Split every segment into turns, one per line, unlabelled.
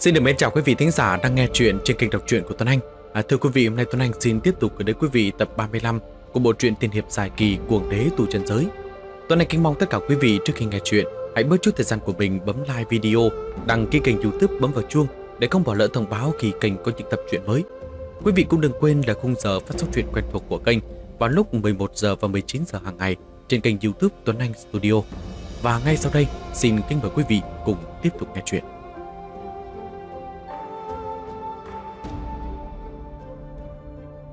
Xin được mến chào quý vị thính giả đang nghe chuyện trên kênh đọc truyện của Tuấn Anh. À, thưa quý vị, hôm nay Tuấn Anh xin tiếp tục gửi đến quý vị tập 35 của bộ truyện tiên hiệp dài kỳ Cuồng Đế Tù Trần Giới. Tuấn Anh kính mong tất cả quý vị trước khi nghe chuyện, hãy bớt chút thời gian của mình bấm like video, đăng ký kênh youtube bấm vào chuông để không bỏ lỡ thông báo khi kênh có những tập truyện mới. Quý vị cũng đừng quên là khung giờ phát sóng truyện quen thuộc của kênh vào lúc 11 giờ và 19 giờ hàng ngày trên kênh youtube Tuấn Anh Studio. Và ngay sau đây, xin kính mời quý vị cùng tiếp tục nghe chuyện.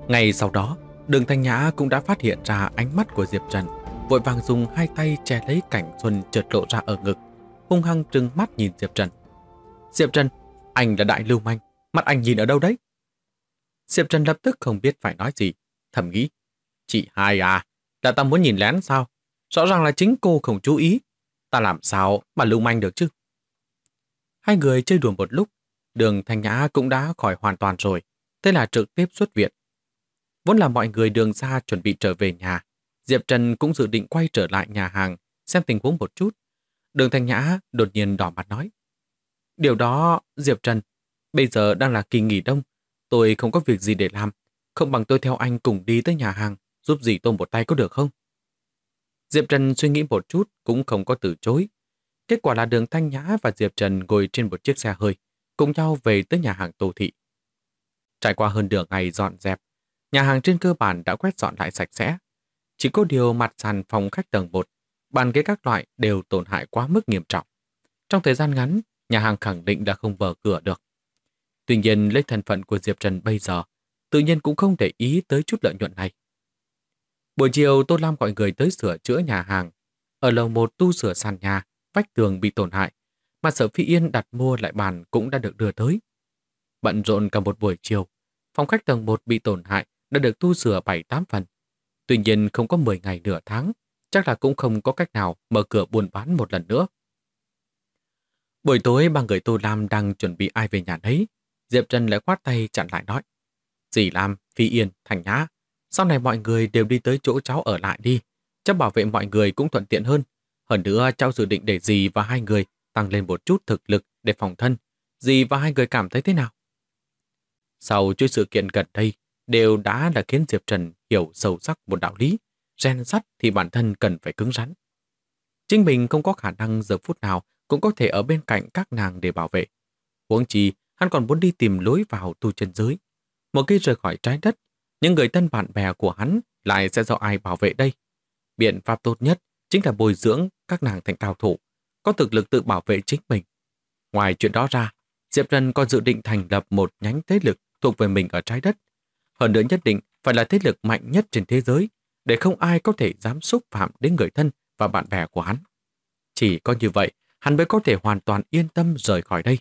ngay sau đó, đường Thanh Nhã cũng đã phát hiện ra ánh mắt của Diệp Trần, vội vàng dùng hai tay che lấy cảnh Xuân trượt lộ ra ở ngực, hung hăng trừng mắt nhìn Diệp Trần. Diệp Trần, anh là đại lưu manh, mắt anh nhìn ở đâu đấy? Diệp Trần lập tức không biết phải nói gì, thầm nghĩ. Chị hai à, đã ta muốn nhìn lén sao? Rõ ràng là chính cô không chú ý. Ta làm sao mà lưu manh được chứ? Hai người chơi đùa một lúc, đường Thanh Nhã cũng đã khỏi hoàn toàn rồi. Thế là trực tiếp xuất viện, Vốn là mọi người đường xa chuẩn bị trở về nhà. Diệp Trần cũng dự định quay trở lại nhà hàng, xem tình huống một chút. Đường Thanh Nhã đột nhiên đỏ mặt nói. Điều đó, Diệp Trần, bây giờ đang là kỳ nghỉ đông. Tôi không có việc gì để làm. Không bằng tôi theo anh cùng đi tới nhà hàng, giúp dì tôi một tay có được không? Diệp Trần suy nghĩ một chút cũng không có từ chối. Kết quả là đường Thanh Nhã và Diệp Trần ngồi trên một chiếc xe hơi, cùng nhau về tới nhà hàng Tô Thị. Trải qua hơn nửa ngày dọn dẹp, Nhà hàng trên cơ bản đã quét dọn lại sạch sẽ. Chỉ có điều mặt sàn phòng khách tầng 1, bàn ghế các loại đều tổn hại quá mức nghiêm trọng. Trong thời gian ngắn, nhà hàng khẳng định đã không mở cửa được. Tuy nhiên, lấy thân phận của Diệp Trần bây giờ, tự nhiên cũng không để ý tới chút lợi nhuận này. Buổi chiều, Tô Lam gọi người tới sửa chữa nhà hàng. Ở lầu một tu sửa sàn nhà, vách tường bị tổn hại, mà sở phi yên đặt mua lại bàn cũng đã được đưa tới. Bận rộn cả một buổi chiều, phòng khách tầng 1 bị tổn hại, đã được tu sửa 7-8 phần. Tuy nhiên không có 10 ngày nửa tháng, chắc là cũng không có cách nào mở cửa buôn bán một lần nữa. Buổi tối ba người Tô Lam đang chuẩn bị ai về nhà đấy. Diệp Trần lại khoát tay chặn lại nói. Dì Lam, Phi Yên, Thành Nhã, sau này mọi người đều đi tới chỗ cháu ở lại đi. Cháu bảo vệ mọi người cũng thuận tiện hơn. Hơn nữa cháu dự định để dì và hai người tăng lên một chút thực lực để phòng thân. Dì và hai người cảm thấy thế nào? Sau chuỗi sự kiện gần đây, đều đã là khiến Diệp Trần hiểu sâu sắc một đạo lý, rèn sắt thì bản thân cần phải cứng rắn. Chính mình không có khả năng giờ phút nào cũng có thể ở bên cạnh các nàng để bảo vệ. Huống chi, hắn còn muốn đi tìm lối vào tu chân giới. Một khi rời khỏi trái đất, những người thân bạn bè của hắn lại sẽ do ai bảo vệ đây? Biện pháp tốt nhất chính là bồi dưỡng các nàng thành cao thủ, có thực lực tự bảo vệ chính mình. Ngoài chuyện đó ra, Diệp Trần còn dự định thành lập một nhánh thế lực thuộc về mình ở trái đất, hơn nữa nhất định phải là thế lực mạnh nhất trên thế giới, để không ai có thể dám xúc phạm đến người thân và bạn bè của hắn. Chỉ có như vậy, hắn mới có thể hoàn toàn yên tâm rời khỏi đây.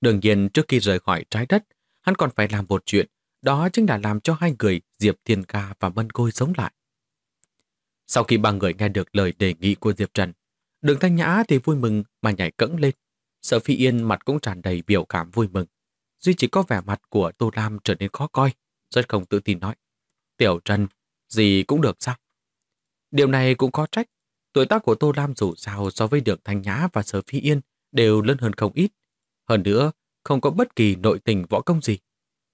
Đương nhiên trước khi rời khỏi trái đất, hắn còn phải làm một chuyện, đó chính là làm cho hai người Diệp Thiên Ca và Mân Côi sống lại. Sau khi ba người nghe được lời đề nghị của Diệp Trần, đường Thanh Nhã thì vui mừng mà nhảy cẫng lên. Sở Phi Yên mặt cũng tràn đầy biểu cảm vui mừng. Duy chỉ có vẻ mặt của Tô Lam trở nên khó coi, rất không tự tin nói. Tiểu Trần, gì cũng được sao? Điều này cũng có trách. Tuổi tác của Tô Lam dù sao so với Đường Thanh Nhã và Sở Phi Yên đều lớn hơn không ít. Hơn nữa, không có bất kỳ nội tình võ công gì.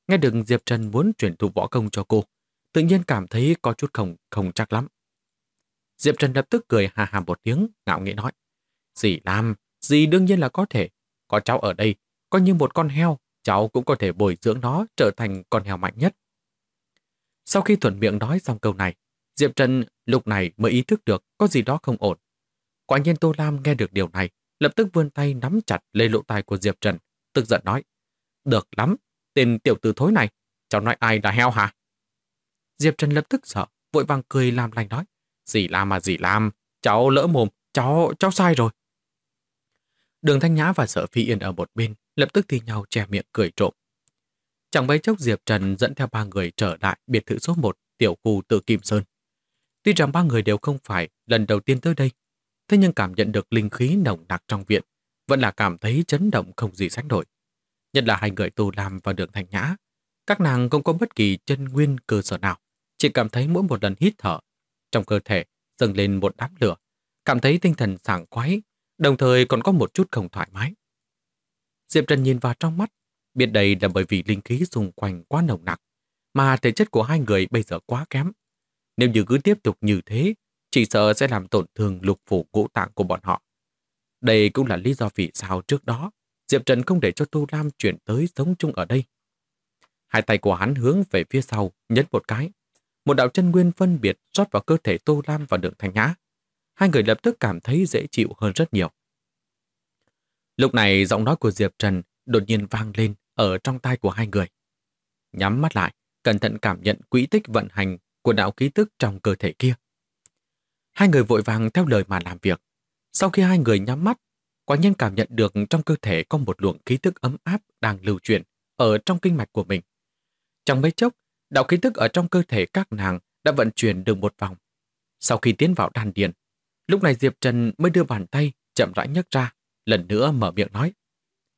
Nghe được Diệp Trần muốn chuyển thụ võ công cho cô, tự nhiên cảm thấy có chút không không chắc lắm. Diệp Trần lập tức cười hà hà một tiếng, ngạo nghễ nói. Dì làm, dì đương nhiên là có thể. Có cháu ở đây, coi như một con heo cháu cũng có thể bồi dưỡng nó trở thành con heo mạnh nhất. Sau khi thuận miệng nói xong câu này, Diệp Trần lúc này mới ý thức được có gì đó không ổn. Quả nhiên Tô Lam nghe được điều này, lập tức vươn tay nắm chặt lấy lộ tai của Diệp Trần, tức giận nói. Được lắm, tên tiểu tử thối này, cháu nói ai là heo hả? Diệp Trần lập tức sợ, vội vàng cười làm lành nói. Gì lam mà gì lam cháu lỡ mồm, cháu, cháu sai rồi. Đường Thanh Nhã và Sở Phi Yên ở một bên, lập tức thì nhau che miệng cười trộm. Chẳng mấy chốc Diệp Trần dẫn theo ba người trở lại biệt thự số 1 tiểu khu tự Kim Sơn. Tuy rằng ba người đều không phải lần đầu tiên tới đây, thế nhưng cảm nhận được linh khí nồng nặc trong viện, vẫn là cảm thấy chấn động không gì sánh nổi. Nhất là hai người tù làm vào đường thành nhã, các nàng không có bất kỳ chân nguyên cơ sở nào, chỉ cảm thấy mỗi một lần hít thở, trong cơ thể dâng lên một đám lửa, cảm thấy tinh thần sảng khoái, đồng thời còn có một chút không thoải mái. Diệp Trần nhìn vào trong mắt, biết đây là bởi vì linh khí xung quanh quá nồng nặc, mà thể chất của hai người bây giờ quá kém. Nếu như cứ tiếp tục như thế, chỉ sợ sẽ làm tổn thương lục phủ ngũ tạng của bọn họ. Đây cũng là lý do vì sao trước đó, Diệp Trần không để cho Tu Lam chuyển tới sống chung ở đây. Hai tay của hắn hướng về phía sau, nhấn một cái. Một đạo chân nguyên phân biệt rót vào cơ thể Tô Lam và Đường Thanh Nhã. Hai người lập tức cảm thấy dễ chịu hơn rất nhiều. Lúc này giọng nói của Diệp Trần đột nhiên vang lên ở trong tai của hai người. Nhắm mắt lại, cẩn thận cảm nhận quỹ tích vận hành của đạo ký tức trong cơ thể kia. Hai người vội vàng theo lời mà làm việc. Sau khi hai người nhắm mắt, quả nhiên cảm nhận được trong cơ thể có một luồng ký tức ấm áp đang lưu chuyển ở trong kinh mạch của mình. Trong mấy chốc, đạo ký tức ở trong cơ thể các nàng đã vận chuyển được một vòng. Sau khi tiến vào đan điền, lúc này Diệp Trần mới đưa bàn tay chậm rãi nhấc ra, lần nữa mở miệng nói.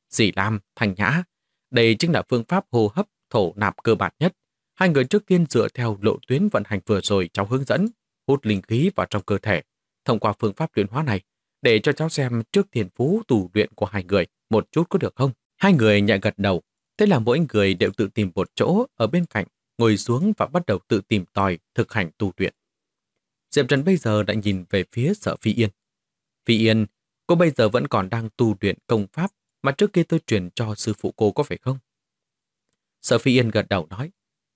Dì Lam, thanh Nhã, đây chính là phương pháp hô hấp thổ nạp cơ bản nhất. Hai người trước tiên dựa theo lộ tuyến vận hành vừa rồi cháu hướng dẫn, hút linh khí vào trong cơ thể, thông qua phương pháp luyện hóa này, để cho cháu xem trước tiền phú tù luyện của hai người một chút có được không? Hai người nhẹ gật đầu, thế là mỗi người đều tự tìm một chỗ ở bên cạnh, ngồi xuống và bắt đầu tự tìm tòi thực hành tu luyện. Diệp Trần bây giờ đã nhìn về phía sở Phi Yên. Phi Yên Cô bây giờ vẫn còn đang tu luyện công pháp mà trước kia tôi truyền cho sư phụ cô có phải không? Sở Phi Yên gật đầu nói,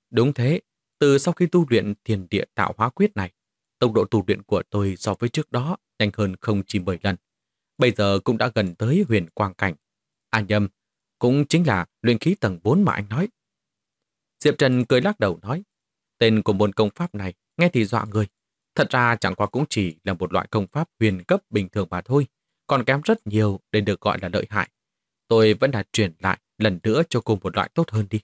đúng thế, từ sau khi tu luyện thiền địa tạo hóa quyết này, tốc độ tu luyện của tôi so với trước đó nhanh hơn không chỉ 10 lần. Bây giờ cũng đã gần tới huyền quang cảnh. À nhầm, cũng chính là luyện khí tầng 4 mà anh nói. Diệp Trần cười lắc đầu nói, tên của môn công pháp này nghe thì dọa người. Thật ra chẳng qua cũng chỉ là một loại công pháp huyền cấp bình thường mà thôi còn kém rất nhiều để được gọi là lợi hại. Tôi vẫn là truyền lại lần nữa cho cô một loại tốt hơn đi.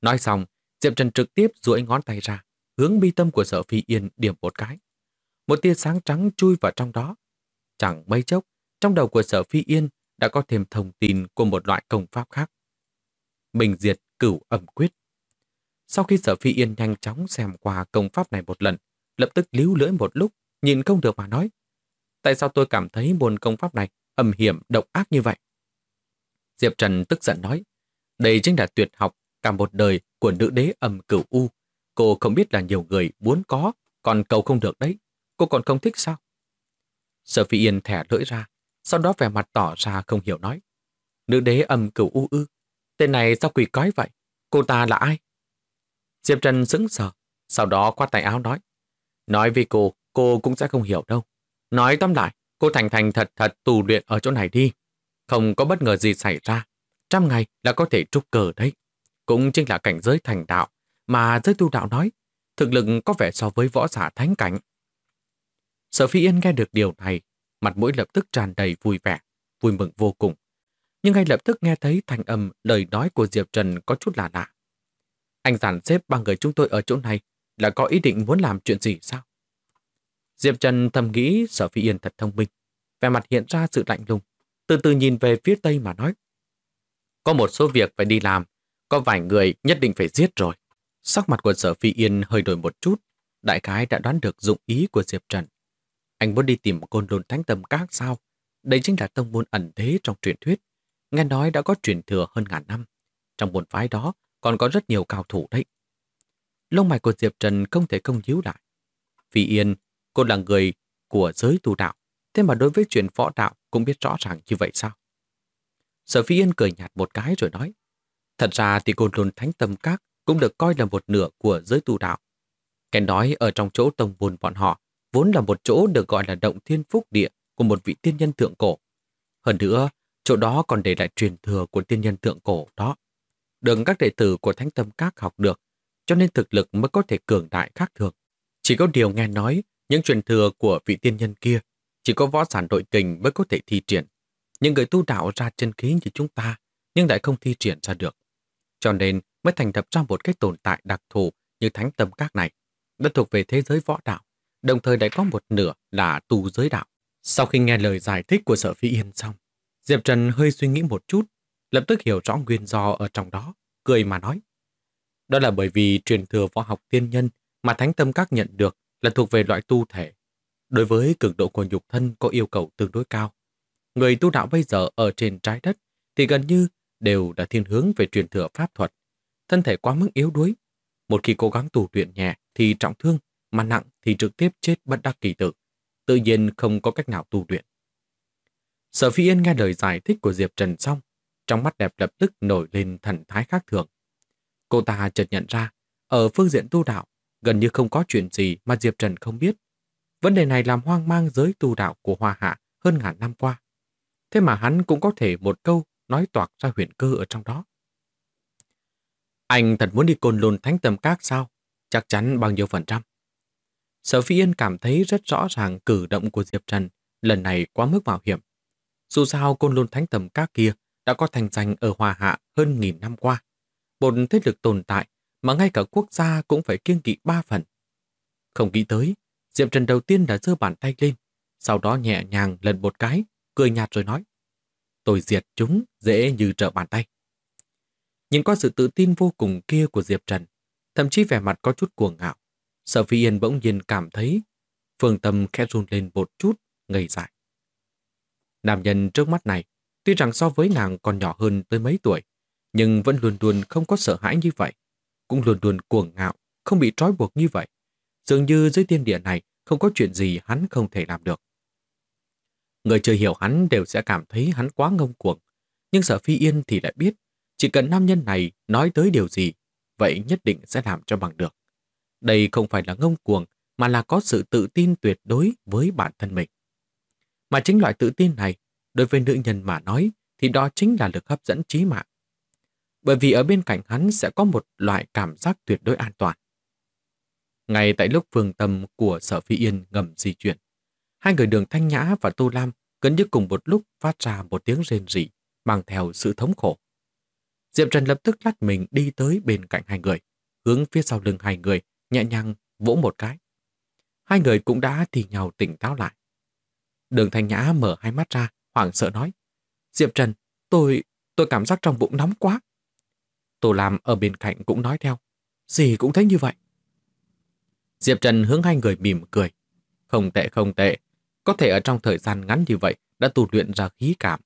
Nói xong, Diệp Trần trực tiếp duỗi ngón tay ra, hướng mi tâm của sở phi yên điểm một cái. Một tia sáng trắng chui vào trong đó. Chẳng mấy chốc, trong đầu của sở phi yên đã có thêm thông tin của một loại công pháp khác. Mình diệt cửu ẩm quyết. Sau khi sở phi yên nhanh chóng xem qua công pháp này một lần, lập tức líu lưỡi một lúc, nhìn không được mà nói tại sao tôi cảm thấy môn công pháp này âm hiểm độc ác như vậy? Diệp Trần tức giận nói, đây chính là tuyệt học cả một đời của nữ đế âm cửu U. Cô không biết là nhiều người muốn có, còn cầu không được đấy. Cô còn không thích sao? Sở Phi Yên thẻ lưỡi ra, sau đó vẻ mặt tỏ ra không hiểu nói. Nữ đế âm cửu U ư, tên này sao quỷ cói vậy? Cô ta là ai? Diệp Trần sững sờ, sau đó qua tay áo nói. Nói về cô, cô cũng sẽ không hiểu đâu. Nói tóm lại, cô Thành Thành thật thật tù luyện ở chỗ này đi. Không có bất ngờ gì xảy ra. Trăm ngày là có thể trúc cờ đấy. Cũng chính là cảnh giới thành đạo mà giới tu đạo nói. Thực lực có vẻ so với võ giả thánh cảnh. Sở Phi Yên nghe được điều này, mặt mũi lập tức tràn đầy vui vẻ, vui mừng vô cùng. Nhưng ngay lập tức nghe thấy thành âm lời nói của Diệp Trần có chút lạ lạ. Anh giản xếp ba người chúng tôi ở chỗ này là có ý định muốn làm chuyện gì sao? Diệp Trần thầm nghĩ sở phi yên thật thông minh. Vẻ mặt hiện ra sự lạnh lùng, từ từ nhìn về phía tây mà nói. Có một số việc phải đi làm, có vài người nhất định phải giết rồi. Sắc mặt của sở phi yên hơi đổi một chút, đại khái đã đoán được dụng ý của Diệp Trần. Anh muốn đi tìm một côn lôn thánh tâm các sao? Đây chính là tông môn ẩn thế trong truyền thuyết. Nghe nói đã có truyền thừa hơn ngàn năm. Trong môn phái đó còn có rất nhiều cao thủ đấy. Lông mày của Diệp Trần không thể không díu lại. Phi Yên Cô là người của giới tu đạo, thế mà đối với chuyện võ đạo cũng biết rõ ràng như vậy sao? Sở Phi Yên cười nhạt một cái rồi nói, thật ra thì côn lôn thánh tâm các cũng được coi là một nửa của giới tu đạo. Cái nói ở trong chỗ tông môn bọn họ, vốn là một chỗ được gọi là động thiên phúc địa của một vị tiên nhân thượng cổ. Hơn nữa, chỗ đó còn để lại truyền thừa của tiên nhân thượng cổ đó. Được các đệ tử của thánh tâm các học được, cho nên thực lực mới có thể cường đại khác thường. Chỉ có điều nghe nói những truyền thừa của vị tiên nhân kia chỉ có võ sản đội kình mới có thể thi triển. Những người tu đạo ra chân khí như chúng ta nhưng lại không thi triển ra được. Cho nên mới thành lập ra một cái tồn tại đặc thù như thánh tâm các này, đã thuộc về thế giới võ đạo, đồng thời lại có một nửa là tu giới đạo. Sau khi nghe lời giải thích của Sở Phi Yên xong, Diệp Trần hơi suy nghĩ một chút, lập tức hiểu rõ nguyên do ở trong đó, cười mà nói. Đó là bởi vì truyền thừa võ học tiên nhân mà thánh tâm các nhận được là thuộc về loại tu thể. Đối với cường độ của nhục thân có yêu cầu tương đối cao. Người tu đạo bây giờ ở trên trái đất thì gần như đều đã thiên hướng về truyền thừa pháp thuật. Thân thể quá mức yếu đuối. Một khi cố gắng tu luyện nhẹ thì trọng thương, mà nặng thì trực tiếp chết bất đắc kỳ tử. Tự nhiên không có cách nào tu luyện. Sở Phi Yên nghe lời giải thích của Diệp Trần xong, trong mắt đẹp lập tức nổi lên thần thái khác thường. Cô ta chợt nhận ra, ở phương diện tu đạo, Gần như không có chuyện gì mà Diệp Trần không biết. Vấn đề này làm hoang mang giới tu đạo của Hoa Hạ hơn ngàn năm qua. Thế mà hắn cũng có thể một câu nói toạc ra huyền cơ ở trong đó. Anh thật muốn đi côn lồn thánh tầm các sao? Chắc chắn bao nhiêu phần trăm? Sở Phi Yên cảm thấy rất rõ ràng cử động của Diệp Trần lần này quá mức mạo hiểm. Dù sao côn lôn thánh tầm các kia đã có thành danh ở Hoa Hạ hơn nghìn năm qua. Một thế lực tồn tại mà ngay cả quốc gia cũng phải kiêng kỵ ba phần. Không nghĩ tới, Diệp Trần đầu tiên đã giơ bàn tay lên, sau đó nhẹ nhàng lần một cái, cười nhạt rồi nói. Tôi diệt chúng dễ như trở bàn tay. Nhìn qua sự tự tin vô cùng kia của Diệp Trần, thậm chí vẻ mặt có chút cuồng ngạo, sợ Phi Yên bỗng nhiên cảm thấy phương tâm khẽ run lên một chút, ngây dại. Nam nhân trước mắt này, tuy rằng so với nàng còn nhỏ hơn tới mấy tuổi, nhưng vẫn luôn luôn không có sợ hãi như vậy cũng luôn luôn cuồng ngạo, không bị trói buộc như vậy. Dường như dưới thiên địa này không có chuyện gì hắn không thể làm được. Người chưa hiểu hắn đều sẽ cảm thấy hắn quá ngông cuồng, nhưng sở phi yên thì lại biết, chỉ cần nam nhân này nói tới điều gì, vậy nhất định sẽ làm cho bằng được. Đây không phải là ngông cuồng, mà là có sự tự tin tuyệt đối với bản thân mình. Mà chính loại tự tin này, đối với nữ nhân mà nói, thì đó chính là lực hấp dẫn trí mạng bởi vì ở bên cạnh hắn sẽ có một loại cảm giác tuyệt đối an toàn. Ngay tại lúc phương tâm của Sở Phi Yên ngầm di chuyển, hai người đường Thanh Nhã và Tô Lam gần như cùng một lúc phát ra một tiếng rên rỉ, mang theo sự thống khổ. Diệp Trần lập tức lách mình đi tới bên cạnh hai người, hướng phía sau lưng hai người, nhẹ nhàng vỗ một cái. Hai người cũng đã thì nhau tỉnh táo lại. Đường Thanh Nhã mở hai mắt ra, hoảng sợ nói. Diệp Trần, tôi, tôi cảm giác trong bụng nóng quá. Tô Lam ở bên cạnh cũng nói theo. Gì cũng thấy như vậy. Diệp Trần hướng hai người mỉm cười. Không tệ không tệ. Có thể ở trong thời gian ngắn như vậy đã tu luyện ra khí cảm.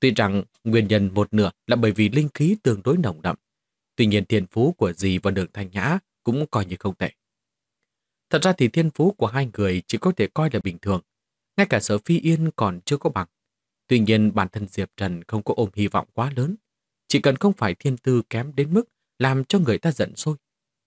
Tuy rằng nguyên nhân một nửa là bởi vì linh khí tương đối nồng đậm. Tuy nhiên thiên phú của dì và đường thanh nhã cũng coi như không tệ. Thật ra thì thiên phú của hai người chỉ có thể coi là bình thường. Ngay cả sở phi yên còn chưa có bằng. Tuy nhiên bản thân Diệp Trần không có ôm hy vọng quá lớn. Chỉ cần không phải thiên tư kém đến mức làm cho người ta giận sôi.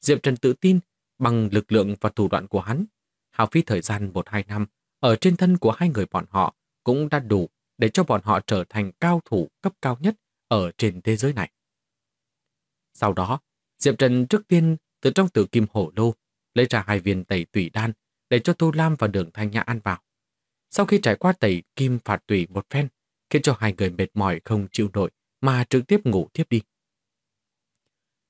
Diệp Trần tự tin bằng lực lượng và thủ đoạn của hắn. hao phí thời gian một hai năm ở trên thân của hai người bọn họ cũng đã đủ để cho bọn họ trở thành cao thủ cấp cao nhất ở trên thế giới này. Sau đó, Diệp Trần trước tiên từ trong tử kim hổ lô lấy ra hai viên tẩy tủy đan để cho Tô Lam và Đường Thanh Nhã ăn vào. Sau khi trải qua tẩy kim phạt tủy một phen, khiến cho hai người mệt mỏi không chịu nổi, mà trực tiếp ngủ tiếp đi.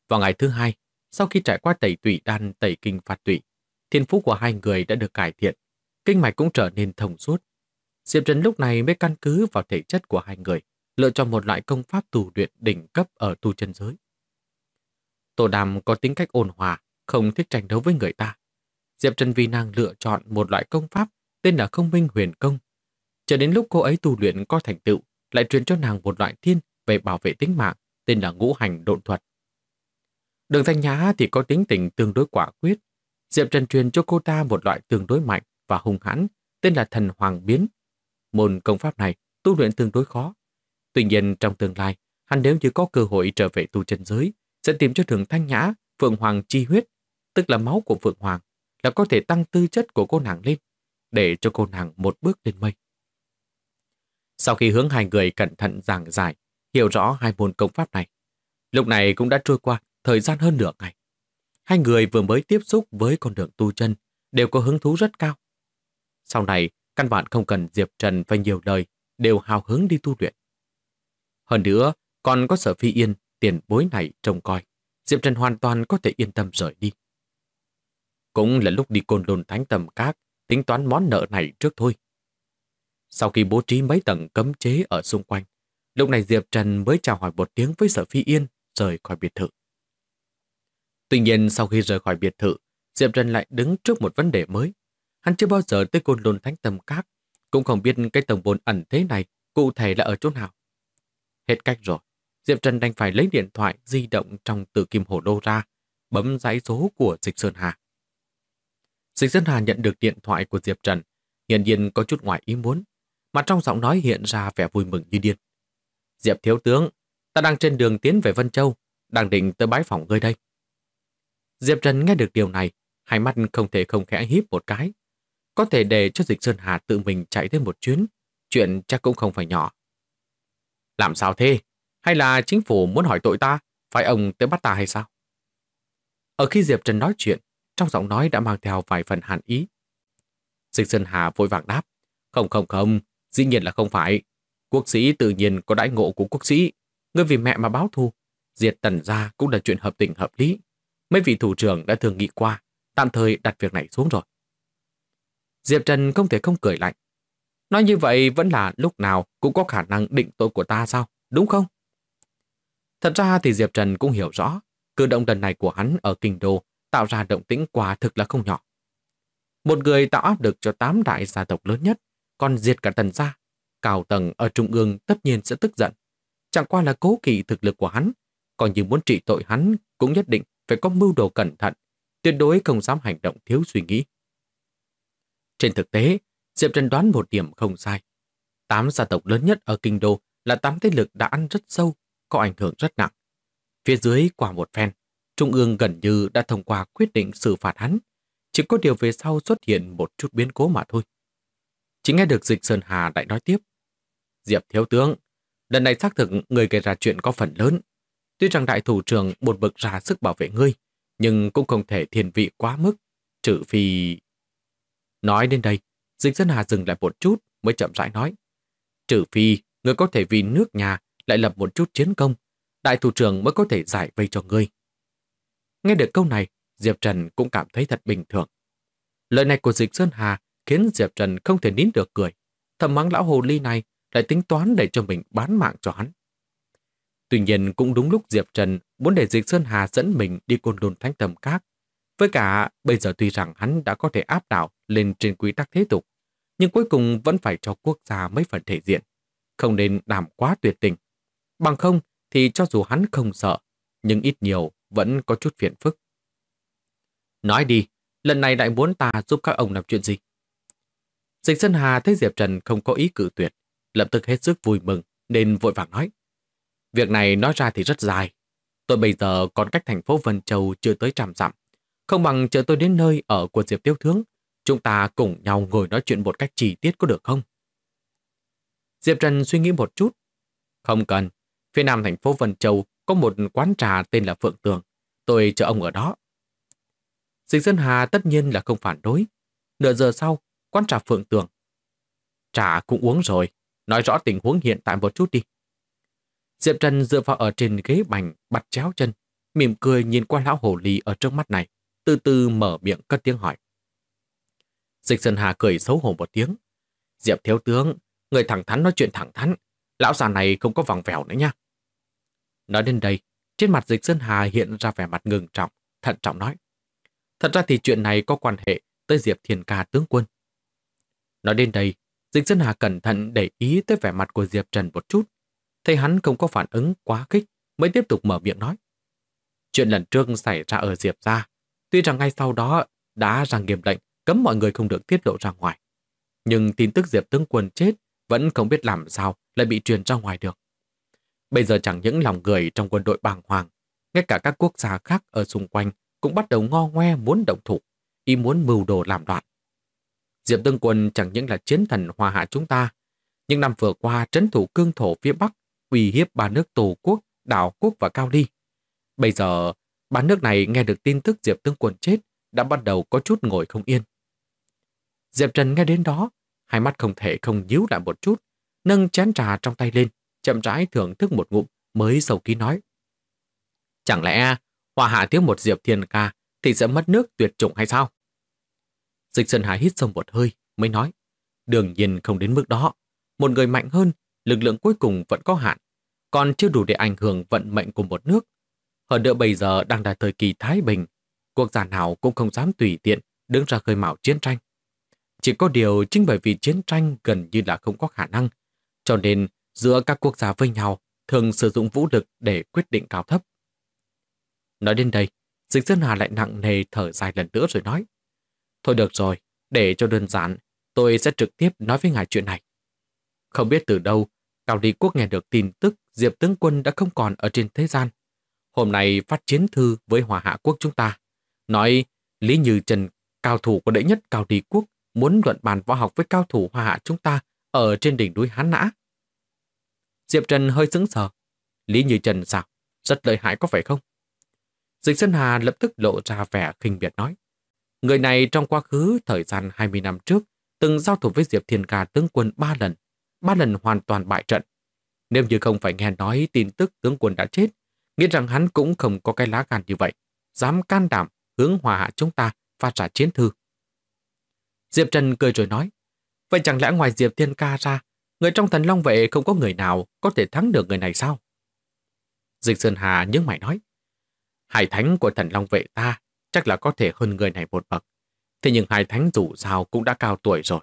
Vào ngày thứ hai, sau khi trải qua tẩy tủy đan tẩy kinh phạt tủy, thiên phú của hai người đã được cải thiện, kinh mạch cũng trở nên thông suốt. Diệp Trần lúc này mới căn cứ vào thể chất của hai người, lựa chọn một loại công pháp tù luyện đỉnh cấp ở tu chân giới. Tổ đàm có tính cách ôn hòa, không thích tranh đấu với người ta. Diệp Trần vì nàng lựa chọn một loại công pháp tên là không minh huyền công. Chờ đến lúc cô ấy tu luyện có thành tựu, lại truyền cho nàng một loại thiên về bảo vệ tính mạng, tên là ngũ hành độn thuật. Đường Thanh Nhã thì có tính tình tương đối quả quyết. Diệp Trần truyền cho cô ta một loại tương đối mạnh và hung hãn, tên là thần hoàng biến. Môn công pháp này tu luyện tương đối khó. Tuy nhiên trong tương lai, hắn nếu như có cơ hội trở về tu chân giới, sẽ tìm cho đường Thanh Nhã Phượng Hoàng chi huyết, tức là máu của Phượng Hoàng, là có thể tăng tư chất của cô nàng lên, để cho cô nàng một bước lên mây. Sau khi hướng hai người cẩn thận giảng giải hiểu rõ hai môn công pháp này. Lúc này cũng đã trôi qua thời gian hơn nửa ngày. Hai người vừa mới tiếp xúc với con đường tu chân đều có hứng thú rất cao. Sau này, căn bản không cần Diệp Trần phải nhiều đời đều hào hứng đi tu luyện. Hơn nữa, còn có sở phi yên, tiền bối này trông coi. Diệp Trần hoàn toàn có thể yên tâm rời đi. Cũng là lúc đi côn lôn thánh tầm các, tính toán món nợ này trước thôi. Sau khi bố trí mấy tầng cấm chế ở xung quanh, Lúc này Diệp Trần mới chào hỏi một tiếng với sở phi yên, rời khỏi biệt thự. Tuy nhiên sau khi rời khỏi biệt thự, Diệp Trần lại đứng trước một vấn đề mới. Hắn chưa bao giờ tới côn lôn thánh tâm các, cũng không biết cái tầng bồn ẩn thế này cụ thể là ở chỗ nào. Hết cách rồi, Diệp Trần đành phải lấy điện thoại di động trong từ kim hồ đô ra, bấm dãy số của Dịch Sơn Hà. Dịch Sơn Hà nhận được điện thoại của Diệp Trần, hiển nhiên có chút ngoài ý muốn, mà trong giọng nói hiện ra vẻ vui mừng như điên. Diệp Thiếu Tướng, ta đang trên đường tiến về Vân Châu, đang định tới bái phòng ngươi đây. Diệp Trần nghe được điều này, hai mắt không thể không khẽ híp một cái. Có thể để cho Dịch Sơn Hà tự mình chạy thêm một chuyến, chuyện chắc cũng không phải nhỏ. Làm sao thế? Hay là chính phủ muốn hỏi tội ta, phải ông tới bắt ta hay sao? Ở khi Diệp Trần nói chuyện, trong giọng nói đã mang theo vài phần hàn ý. Dịch Sơn Hà vội vàng đáp. Không không không, dĩ nhiên là không phải, Quốc sĩ tự nhiên có đãi ngộ của quốc sĩ. Ngươi vì mẹ mà báo thù. Diệt tần ra cũng là chuyện hợp tình hợp lý. Mấy vị thủ trưởng đã thường nghị qua, tạm thời đặt việc này xuống rồi. Diệp Trần không thể không cười lạnh. Nói như vậy vẫn là lúc nào cũng có khả năng định tội của ta sao, đúng không? Thật ra thì Diệp Trần cũng hiểu rõ, cử động lần này của hắn ở kinh đô tạo ra động tĩnh quả thực là không nhỏ. Một người tạo áp lực cho tám đại gia tộc lớn nhất, còn diệt cả tần gia cao tầng ở Trung ương tất nhiên sẽ tức giận. Chẳng qua là cố kỳ thực lực của hắn, còn như muốn trị tội hắn cũng nhất định phải có mưu đồ cẩn thận, tuyệt đối không dám hành động thiếu suy nghĩ. Trên thực tế, Diệp Trần đoán một điểm không sai. Tám gia tộc lớn nhất ở Kinh Đô là tám thế lực đã ăn rất sâu, có ảnh hưởng rất nặng. Phía dưới qua một phen, Trung ương gần như đã thông qua quyết định xử phạt hắn, chỉ có điều về sau xuất hiện một chút biến cố mà thôi. Chỉ nghe được Dịch Sơn Hà lại nói tiếp. Diệp thiếu tướng, lần này xác thực người gây ra chuyện có phần lớn. Tuy rằng đại thủ trưởng một bực ra sức bảo vệ ngươi, nhưng cũng không thể thiền vị quá mức, trừ phi... Nói đến đây, dịch dân hà dừng lại một chút mới chậm rãi nói. Trừ phi, người có thể vì nước nhà lại lập một chút chiến công, đại thủ trưởng mới có thể giải vây cho ngươi. Nghe được câu này, Diệp Trần cũng cảm thấy thật bình thường. Lời này của Dịch Sơn Hà khiến Diệp Trần không thể nín được cười. Thầm mắng lão hồ ly này lại tính toán để cho mình bán mạng cho hắn. Tuy nhiên cũng đúng lúc Diệp Trần muốn để Dịch Sơn Hà dẫn mình đi côn đồn thánh tầm các. Với cả bây giờ tuy rằng hắn đã có thể áp đảo lên trên quy tắc thế tục, nhưng cuối cùng vẫn phải cho quốc gia mấy phần thể diện. Không nên làm quá tuyệt tình. Bằng không thì cho dù hắn không sợ, nhưng ít nhiều vẫn có chút phiền phức. Nói đi, lần này lại muốn ta giúp các ông làm chuyện gì? Dịch Sơn Hà thấy Diệp Trần không có ý cử tuyệt, lập tức hết sức vui mừng, nên vội vàng nói. Việc này nói ra thì rất dài. Tôi bây giờ còn cách thành phố Vân Châu chưa tới trăm dặm. Không bằng chờ tôi đến nơi ở của Diệp Tiêu Thướng, chúng ta cùng nhau ngồi nói chuyện một cách chi tiết có được không? Diệp Trần suy nghĩ một chút. Không cần, phía nam thành phố Vân Châu có một quán trà tên là Phượng Tường. Tôi chờ ông ở đó. Dịch Sơn Hà tất nhiên là không phản đối. Nửa giờ sau, quán trà Phượng Tường. Trà cũng uống rồi, Nói rõ tình huống hiện tại một chút đi. Diệp Trần dựa vào ở trên ghế bành, bắt chéo chân, mỉm cười nhìn qua lão hồ ly ở trước mắt này, từ từ mở miệng cất tiếng hỏi. Dịch Sơn Hà cười xấu hổ một tiếng. Diệp Thiếu Tướng, người thẳng thắn nói chuyện thẳng thắn, lão già này không có vòng vèo nữa nha. Nói đến đây, trên mặt Dịch Sơn Hà hiện ra vẻ mặt ngừng trọng, thận trọng nói. Thật ra thì chuyện này có quan hệ tới Diệp Thiền Ca tướng quân. Nói đến đây, Dịch dân Hà cẩn thận để ý tới vẻ mặt của Diệp Trần một chút. Thấy hắn không có phản ứng quá khích mới tiếp tục mở miệng nói. Chuyện lần trước xảy ra ở Diệp ra. Tuy rằng ngay sau đó đã ra nghiêm lệnh cấm mọi người không được tiết lộ ra ngoài. Nhưng tin tức Diệp tướng quân chết vẫn không biết làm sao lại bị truyền ra ngoài được. Bây giờ chẳng những lòng người trong quân đội bàng hoàng, ngay cả các quốc gia khác ở xung quanh cũng bắt đầu ngo ngoe muốn động thủ, ý muốn mưu đồ làm loạn. Diệp Tương Quân chẳng những là chiến thần hòa hạ chúng ta, những năm vừa qua trấn thủ cương thổ phía Bắc, uy hiếp ba nước Tổ quốc, Đảo quốc và Cao Ly. Bây giờ, ba nước này nghe được tin tức Diệp Tương Quân chết, đã bắt đầu có chút ngồi không yên. Diệp Trần nghe đến đó, hai mắt không thể không nhíu lại một chút, nâng chén trà trong tay lên, chậm rãi thưởng thức một ngụm mới sầu ký nói. Chẳng lẽ hòa hạ thiếu một Diệp Thiên ca thì sẽ mất nước tuyệt chủng hay sao? Dịch Sơn Hải hít sông một hơi, mới nói, đương nhiên không đến mức đó. Một người mạnh hơn, lực lượng cuối cùng vẫn có hạn, còn chưa đủ để ảnh hưởng vận mệnh của một nước. Hơn nữa bây giờ đang là thời kỳ Thái Bình, quốc gia nào cũng không dám tùy tiện đứng ra khơi mào chiến tranh. Chỉ có điều chính bởi vì chiến tranh gần như là không có khả năng, cho nên giữa các quốc gia với nhau thường sử dụng vũ lực để quyết định cao thấp. Nói đến đây, Dịch Sơn Hà lại nặng nề thở dài lần nữa rồi nói. Thôi được rồi, để cho đơn giản, tôi sẽ trực tiếp nói với ngài chuyện này. Không biết từ đâu, Cao Lý Quốc nghe được tin tức Diệp Tướng Quân đã không còn ở trên thế gian. Hôm nay phát chiến thư với Hòa Hạ Quốc chúng ta. Nói Lý Như Trần, cao thủ của đệ nhất Cao Lý Quốc, muốn luận bàn võ học với cao thủ Hòa Hạ chúng ta ở trên đỉnh núi Hán Nã. Diệp Trần hơi sững sờ. Lý Như Trần sao? Rất lợi hại có phải không? Dịch Sơn Hà lập tức lộ ra vẻ khinh biệt nói. Người này trong quá khứ thời gian 20 năm trước từng giao thủ với Diệp Thiên Ca tướng quân 3 lần, 3 lần hoàn toàn bại trận. Nếu như không phải nghe nói tin tức tướng quân đã chết, nghĩ rằng hắn cũng không có cái lá gan như vậy, dám can đảm hướng hòa hạ chúng ta phát ra chiến thư. Diệp Trần cười rồi nói, vậy chẳng lẽ ngoài Diệp Thiên Ca ra, người trong thần long vệ không có người nào có thể thắng được người này sao? Dịch Sơn Hà nhớ mày nói, hải thánh của thần long vệ ta chắc là có thể hơn người này một bậc. Thế nhưng hai thánh dù sao cũng đã cao tuổi rồi.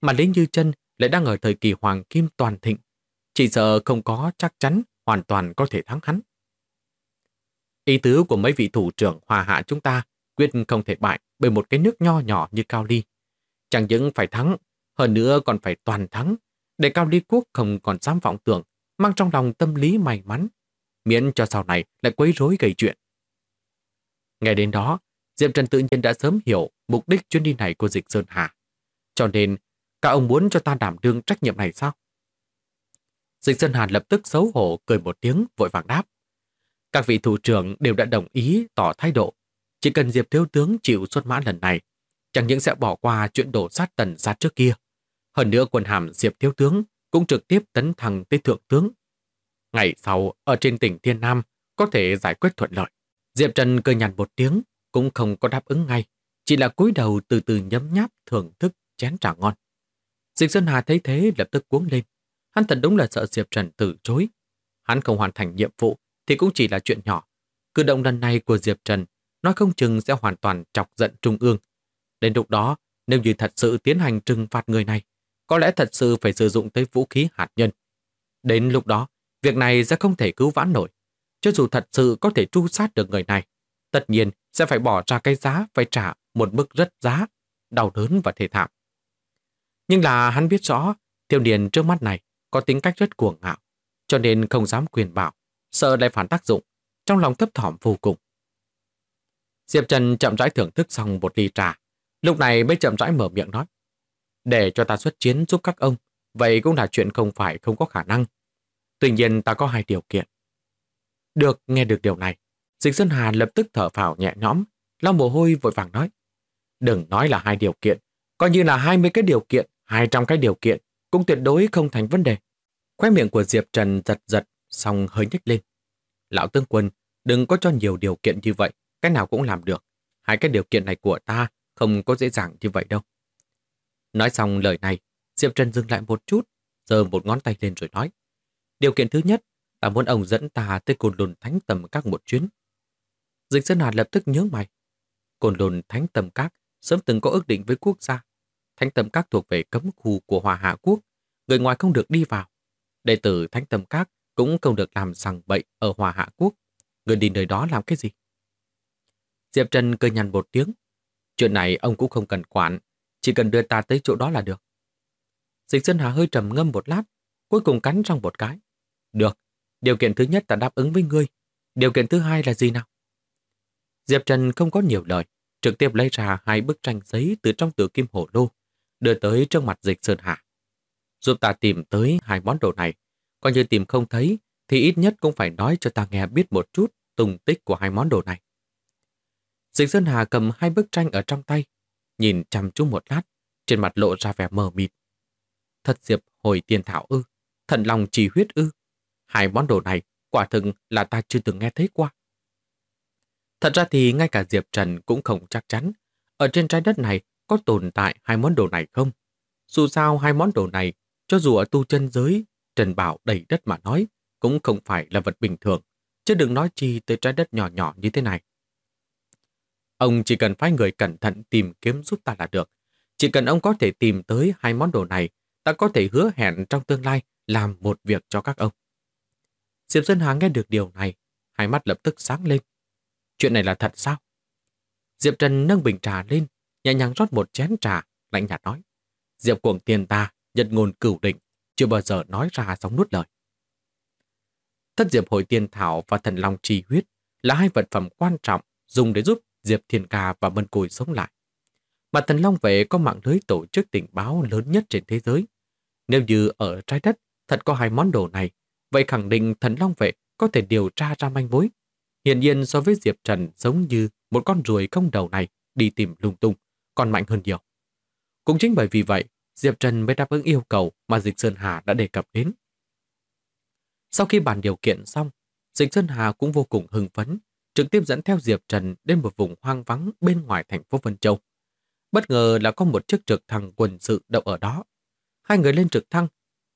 Mà Lý Như chân lại đang ở thời kỳ hoàng kim toàn thịnh. Chỉ sợ không có chắc chắn hoàn toàn có thể thắng hắn. Ý tứ của mấy vị thủ trưởng hòa hạ chúng ta quyết không thể bại bởi một cái nước nho nhỏ như Cao Ly. Chẳng những phải thắng, hơn nữa còn phải toàn thắng, để Cao Ly Quốc không còn dám vọng tưởng, mang trong lòng tâm lý may mắn, miễn cho sau này lại quấy rối gây chuyện nghe đến đó, Diệp Trần tự nhiên đã sớm hiểu mục đích chuyến đi này của Dịch Sơn Hà. Cho nên, các ông muốn cho ta đảm đương trách nhiệm này sao? Dịch Sơn Hà lập tức xấu hổ cười một tiếng vội vàng đáp. Các vị thủ trưởng đều đã đồng ý tỏ thái độ. Chỉ cần Diệp Thiếu Tướng chịu xuất mã lần này, chẳng những sẽ bỏ qua chuyện đổ sát tần sát trước kia. Hơn nữa quân hàm Diệp Thiếu Tướng cũng trực tiếp tấn thăng tới Thượng Tướng. Ngày sau, ở trên tỉnh Thiên Nam, có thể giải quyết thuận lợi. Diệp Trần cười nhạt một tiếng, cũng không có đáp ứng ngay, chỉ là cúi đầu từ từ nhấm nháp thưởng thức chén trà ngon. Dịch Sơn Hà thấy thế lập tức cuống lên. Hắn thật đúng là sợ Diệp Trần từ chối. Hắn không hoàn thành nhiệm vụ thì cũng chỉ là chuyện nhỏ. Cử động lần này của Diệp Trần nói không chừng sẽ hoàn toàn chọc giận Trung ương. Đến lúc đó, nếu như thật sự tiến hành trừng phạt người này, có lẽ thật sự phải sử dụng tới vũ khí hạt nhân. Đến lúc đó, việc này sẽ không thể cứu vãn nổi. Cho dù thật sự có thể tru sát được người này, tất nhiên sẽ phải bỏ ra cái giá phải trả một mức rất giá, đau đớn và thể thảm. Nhưng là hắn biết rõ, Thiêu niên trước mắt này có tính cách rất cuồng ngạo, cho nên không dám quyền bảo, sợ lại phản tác dụng, trong lòng thấp thỏm vô cùng. Diệp Trần chậm rãi thưởng thức xong một ly trà, lúc này mới chậm rãi mở miệng nói. Để cho ta xuất chiến giúp các ông, vậy cũng là chuyện không phải không có khả năng. Tuy nhiên ta có hai điều kiện. Được nghe được điều này, Dịch Sơn Hà lập tức thở phào nhẹ nhõm, lau mồ hôi vội vàng nói. Đừng nói là hai điều kiện, coi như là 20 cái điều kiện, 200 cái điều kiện, cũng tuyệt đối không thành vấn đề. Khoe miệng của Diệp Trần giật giật, xong hơi nhếch lên. Lão Tương Quân, đừng có cho nhiều điều kiện như vậy, cái nào cũng làm được. Hai cái điều kiện này của ta không có dễ dàng như vậy đâu. Nói xong lời này, Diệp Trần dừng lại một chút, giơ một ngón tay lên rồi nói. Điều kiện thứ nhất Ta muốn ông dẫn ta tới cồn lồn thánh tầm các một chuyến. Dịch Sơn Hàn lập tức nhớ mày. Cồn lồn thánh tầm các sớm từng có ước định với quốc gia. Thánh tầm các thuộc về cấm khu của Hòa Hạ Quốc. Người ngoài không được đi vào. Đệ tử thánh tầm các cũng không được làm sằng bậy ở Hòa Hạ Quốc. Người đi nơi đó làm cái gì? Diệp Trần cười nhằn một tiếng. Chuyện này ông cũng không cần quản. Chỉ cần đưa ta tới chỗ đó là được. Dịch Sơn Hà hơi trầm ngâm một lát, cuối cùng cắn răng một cái. Được, Điều kiện thứ nhất là đáp ứng với ngươi. Điều kiện thứ hai là gì nào? Diệp Trần không có nhiều lời, trực tiếp lấy ra hai bức tranh giấy từ trong tử kim hổ lô, đưa tới trước mặt dịch Sơn Hạ. Giúp ta tìm tới hai món đồ này, coi như tìm không thấy thì ít nhất cũng phải nói cho ta nghe biết một chút tung tích của hai món đồ này. Dịch Sơn Hà cầm hai bức tranh ở trong tay, nhìn chăm chú một lát, trên mặt lộ ra vẻ mờ mịt. Thật diệp hồi tiền thảo ư, thần lòng trì huyết ư, Hai món đồ này quả thực là ta chưa từng nghe thấy qua. Thật ra thì ngay cả Diệp Trần cũng không chắc chắn ở trên trái đất này có tồn tại hai món đồ này không. Dù sao hai món đồ này, cho dù ở tu chân giới, Trần Bảo đầy đất mà nói, cũng không phải là vật bình thường, chứ đừng nói chi tới trái đất nhỏ nhỏ như thế này. Ông chỉ cần phái người cẩn thận tìm kiếm giúp ta là được. Chỉ cần ông có thể tìm tới hai món đồ này, ta có thể hứa hẹn trong tương lai làm một việc cho các ông. Diệp Dân Hà nghe được điều này, hai mắt lập tức sáng lên. Chuyện này là thật sao? Diệp Trần nâng bình trà lên, nhẹ nhàng rót một chén trà, lạnh nhạt nói. Diệp cuồng tiền ta, nhật ngôn cửu định, chưa bao giờ nói ra sóng nuốt lời. Thất Diệp Hồi Tiên Thảo và Thần Long Trì Huyết là hai vật phẩm quan trọng dùng để giúp Diệp Thiên Ca và Mân Cùi sống lại. Mà Thần Long Vệ có mạng lưới tổ chức tình báo lớn nhất trên thế giới. Nếu như ở trái đất thật có hai món đồ này, Vậy khẳng định thần long vệ có thể điều tra ra manh mối. Hiển nhiên so với Diệp Trần giống như một con ruồi không đầu này đi tìm lung tung, còn mạnh hơn nhiều. Cũng chính bởi vì vậy, Diệp Trần mới đáp ứng yêu cầu mà Dịch Sơn Hà đã đề cập đến. Sau khi bàn điều kiện xong, Dịch Sơn Hà cũng vô cùng hưng phấn, trực tiếp dẫn theo Diệp Trần đến một vùng hoang vắng bên ngoài thành phố Vân Châu. Bất ngờ là có một chiếc trực thăng quân sự đậu ở đó. Hai người lên trực thăng,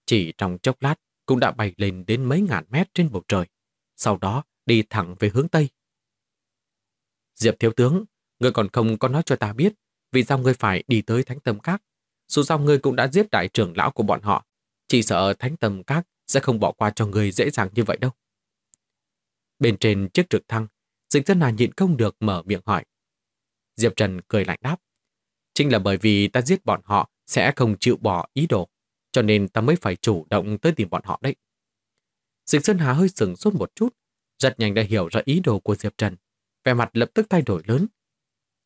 chỉ trong chốc lát cũng đã bay lên đến mấy ngàn mét trên bầu trời, sau đó đi thẳng về hướng Tây. Diệp Thiếu Tướng, người còn không có nói cho ta biết vì sao người phải đi tới Thánh Tâm Các. Dù sao người cũng đã giết đại trưởng lão của bọn họ, chỉ sợ Thánh Tâm Các sẽ không bỏ qua cho người dễ dàng như vậy đâu. Bên trên chiếc trực thăng, dịch dân là nhịn không được mở miệng hỏi. Diệp Trần cười lạnh đáp. Chính là bởi vì ta giết bọn họ sẽ không chịu bỏ ý đồ. Cho nên ta mới phải chủ động tới tìm bọn họ đấy. Dịch Sơn Hà hơi sừng sốt một chút, rất nhanh đã hiểu ra ý đồ của Diệp Trần. Vẻ mặt lập tức thay đổi lớn.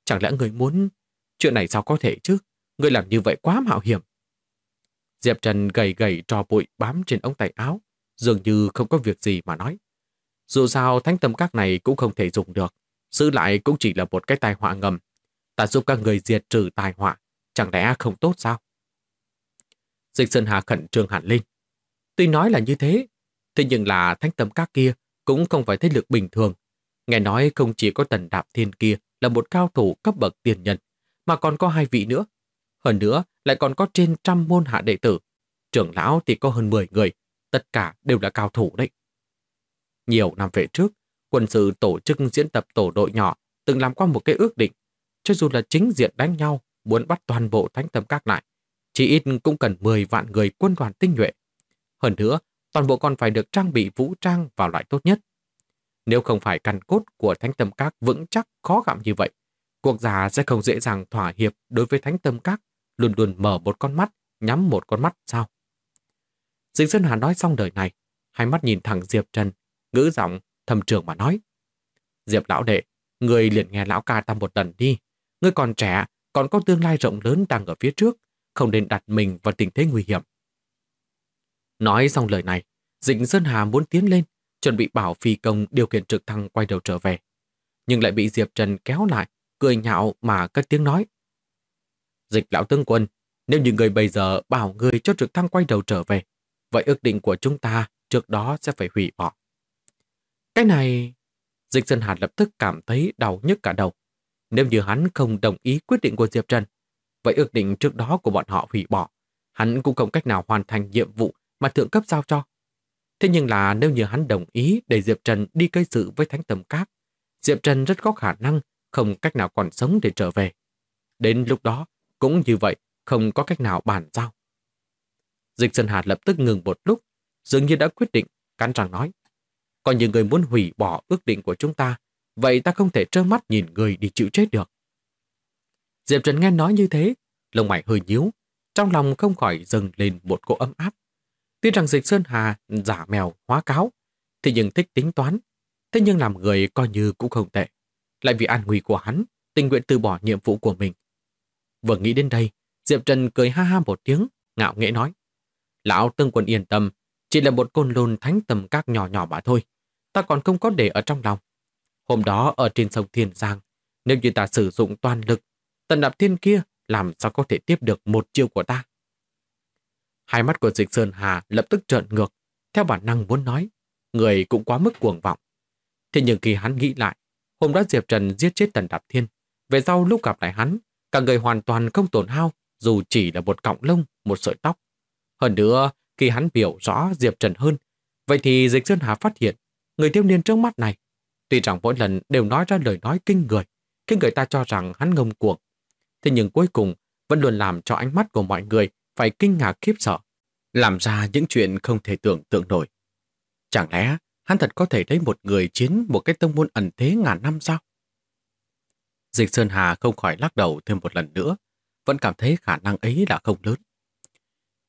Chẳng lẽ người muốn... Chuyện này sao có thể chứ? Người làm như vậy quá mạo hiểm. Diệp Trần gầy gầy trò bụi bám trên ống tay áo, dường như không có việc gì mà nói. Dù sao thánh tâm các này cũng không thể dùng được, giữ lại cũng chỉ là một cái tai họa ngầm. Ta giúp các người diệt trừ tai họa, chẳng lẽ không tốt sao? Dịch Sơn Hà khẩn trương hẳn lên. Tuy nói là như thế, thế nhưng là thánh tâm các kia cũng không phải thế lực bình thường. Nghe nói không chỉ có tần đạp thiên kia là một cao thủ cấp bậc tiền nhân, mà còn có hai vị nữa. Hơn nữa, lại còn có trên trăm môn hạ đệ tử. Trưởng lão thì có hơn 10 người, tất cả đều là cao thủ đấy. Nhiều năm về trước, quân sự tổ chức diễn tập tổ đội nhỏ từng làm qua một cái ước định. Cho dù là chính diện đánh nhau, muốn bắt toàn bộ thánh tâm các lại, chỉ ít cũng cần 10 vạn người quân đoàn tinh nhuệ. Hơn nữa, toàn bộ còn phải được trang bị vũ trang vào loại tốt nhất. Nếu không phải căn cốt của thánh tâm các vững chắc khó gặm như vậy, quốc gia sẽ không dễ dàng thỏa hiệp đối với thánh tâm các, luôn luôn mở một con mắt, nhắm một con mắt sao? Dịch Sơn Hà nói xong đời này, hai mắt nhìn thẳng Diệp Trần, ngữ giọng thầm trường mà nói. Diệp lão đệ, người liền nghe lão ca ta một lần đi. Ngươi còn trẻ, còn có tương lai rộng lớn đang ở phía trước không nên đặt mình vào tình thế nguy hiểm. Nói xong lời này, Dịnh Sơn Hà muốn tiến lên, chuẩn bị bảo phi công điều khiển trực thăng quay đầu trở về. Nhưng lại bị Diệp Trần kéo lại, cười nhạo mà cất tiếng nói. Dịch lão tướng quân, nếu như người bây giờ bảo người cho trực thăng quay đầu trở về, vậy ước định của chúng ta trước đó sẽ phải hủy bỏ. Cái này... Dịch Sơn Hà lập tức cảm thấy đau nhức cả đầu. Nếu như hắn không đồng ý quyết định của Diệp Trần, Vậy ước định trước đó của bọn họ hủy bỏ. Hắn cũng không cách nào hoàn thành nhiệm vụ mà thượng cấp giao cho. Thế nhưng là nếu như hắn đồng ý để Diệp Trần đi gây sự với Thánh Tầm Các, Diệp Trần rất có khả năng không cách nào còn sống để trở về. Đến lúc đó, cũng như vậy, không có cách nào bàn giao. Dịch Sơn Hà lập tức ngừng một lúc, dường như đã quyết định, cắn răng nói. Còn những người muốn hủy bỏ ước định của chúng ta, vậy ta không thể trơ mắt nhìn người đi chịu chết được. Diệp Trần nghe nói như thế, lông mày hơi nhíu, trong lòng không khỏi dâng lên một cỗ ấm áp. Tuy rằng Dịch Sơn Hà giả mèo hóa cáo, thì nhưng thích tính toán, thế nhưng làm người coi như cũng không tệ. Lại vì an nguy của hắn, tình nguyện từ bỏ nhiệm vụ của mình. Vừa nghĩ đến đây, Diệp Trần cười ha ha một tiếng, ngạo nghễ nói. Lão Tương Quân yên tâm, chỉ là một côn lôn thánh tầm các nhỏ nhỏ mà thôi. Ta còn không có để ở trong lòng. Hôm đó ở trên sông Thiên Giang, nếu như ta sử dụng toàn lực Tần đạp thiên kia làm sao có thể tiếp được một chiêu của ta? Hai mắt của dịch Sơn Hà lập tức trợn ngược, theo bản năng muốn nói, người cũng quá mức cuồng vọng. Thế nhưng khi hắn nghĩ lại, hôm đó Diệp Trần giết chết Tần Đạp Thiên, về sau lúc gặp lại hắn, cả người hoàn toàn không tổn hao, dù chỉ là một cọng lông, một sợi tóc. Hơn nữa, khi hắn biểu rõ Diệp Trần hơn, vậy thì Dịch Sơn Hà phát hiện, người thiếu niên trước mắt này, tuy rằng mỗi lần đều nói ra lời nói kinh người, khiến người ta cho rằng hắn ngông cuồng, thế nhưng cuối cùng vẫn luôn làm cho ánh mắt của mọi người phải kinh ngạc khiếp sợ, làm ra những chuyện không thể tưởng tượng nổi. Chẳng lẽ hắn thật có thể lấy một người chiến một cái tông môn ẩn thế ngàn năm sao? Dịch Sơn Hà không khỏi lắc đầu thêm một lần nữa, vẫn cảm thấy khả năng ấy là không lớn.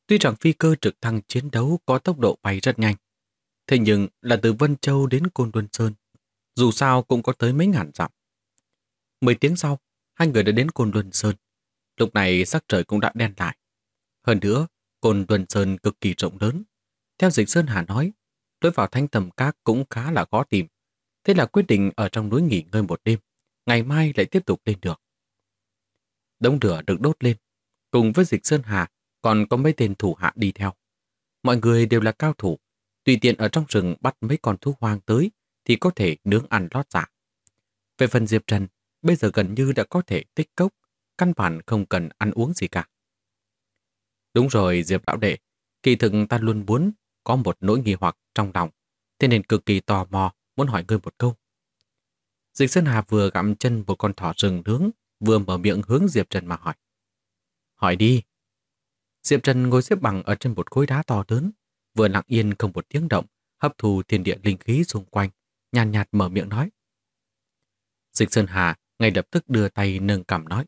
Tuy rằng phi cơ trực thăng chiến đấu có tốc độ bay rất nhanh, thế nhưng là từ Vân Châu đến Côn Luân Sơn, dù sao cũng có tới mấy ngàn dặm. Mười tiếng sau, hai người đã đến Côn Luân Sơn. Lúc này sắc trời cũng đã đen lại. Hơn nữa, Côn Luân Sơn cực kỳ rộng lớn. Theo Dịch Sơn Hà nói, lối vào thanh tầm các cũng khá là khó tìm. Thế là quyết định ở trong núi nghỉ ngơi một đêm. Ngày mai lại tiếp tục lên được. Đống lửa được đốt lên. Cùng với Dịch Sơn Hà còn có mấy tên thủ hạ đi theo. Mọi người đều là cao thủ. Tùy tiện ở trong rừng bắt mấy con thú hoang tới thì có thể nướng ăn lót dạ. Về phần Diệp Trần, bây giờ gần như đã có thể tích cốc, căn bản không cần ăn uống gì cả. Đúng rồi, Diệp Đạo Đệ, kỳ thực ta luôn muốn có một nỗi nghi hoặc trong lòng, thế nên cực kỳ tò mò muốn hỏi ngươi một câu. Dịch Sơn Hà vừa gặm chân một con thỏ rừng nướng, vừa mở miệng hướng Diệp Trần mà hỏi. Hỏi đi. Diệp Trần ngồi xếp bằng ở trên một khối đá to lớn, vừa lặng yên không một tiếng động, hấp thu thiên địa linh khí xung quanh, nhàn nhạt, nhạt mở miệng nói. Dịch Sơn Hà ngay lập tức đưa tay nâng cằm nói.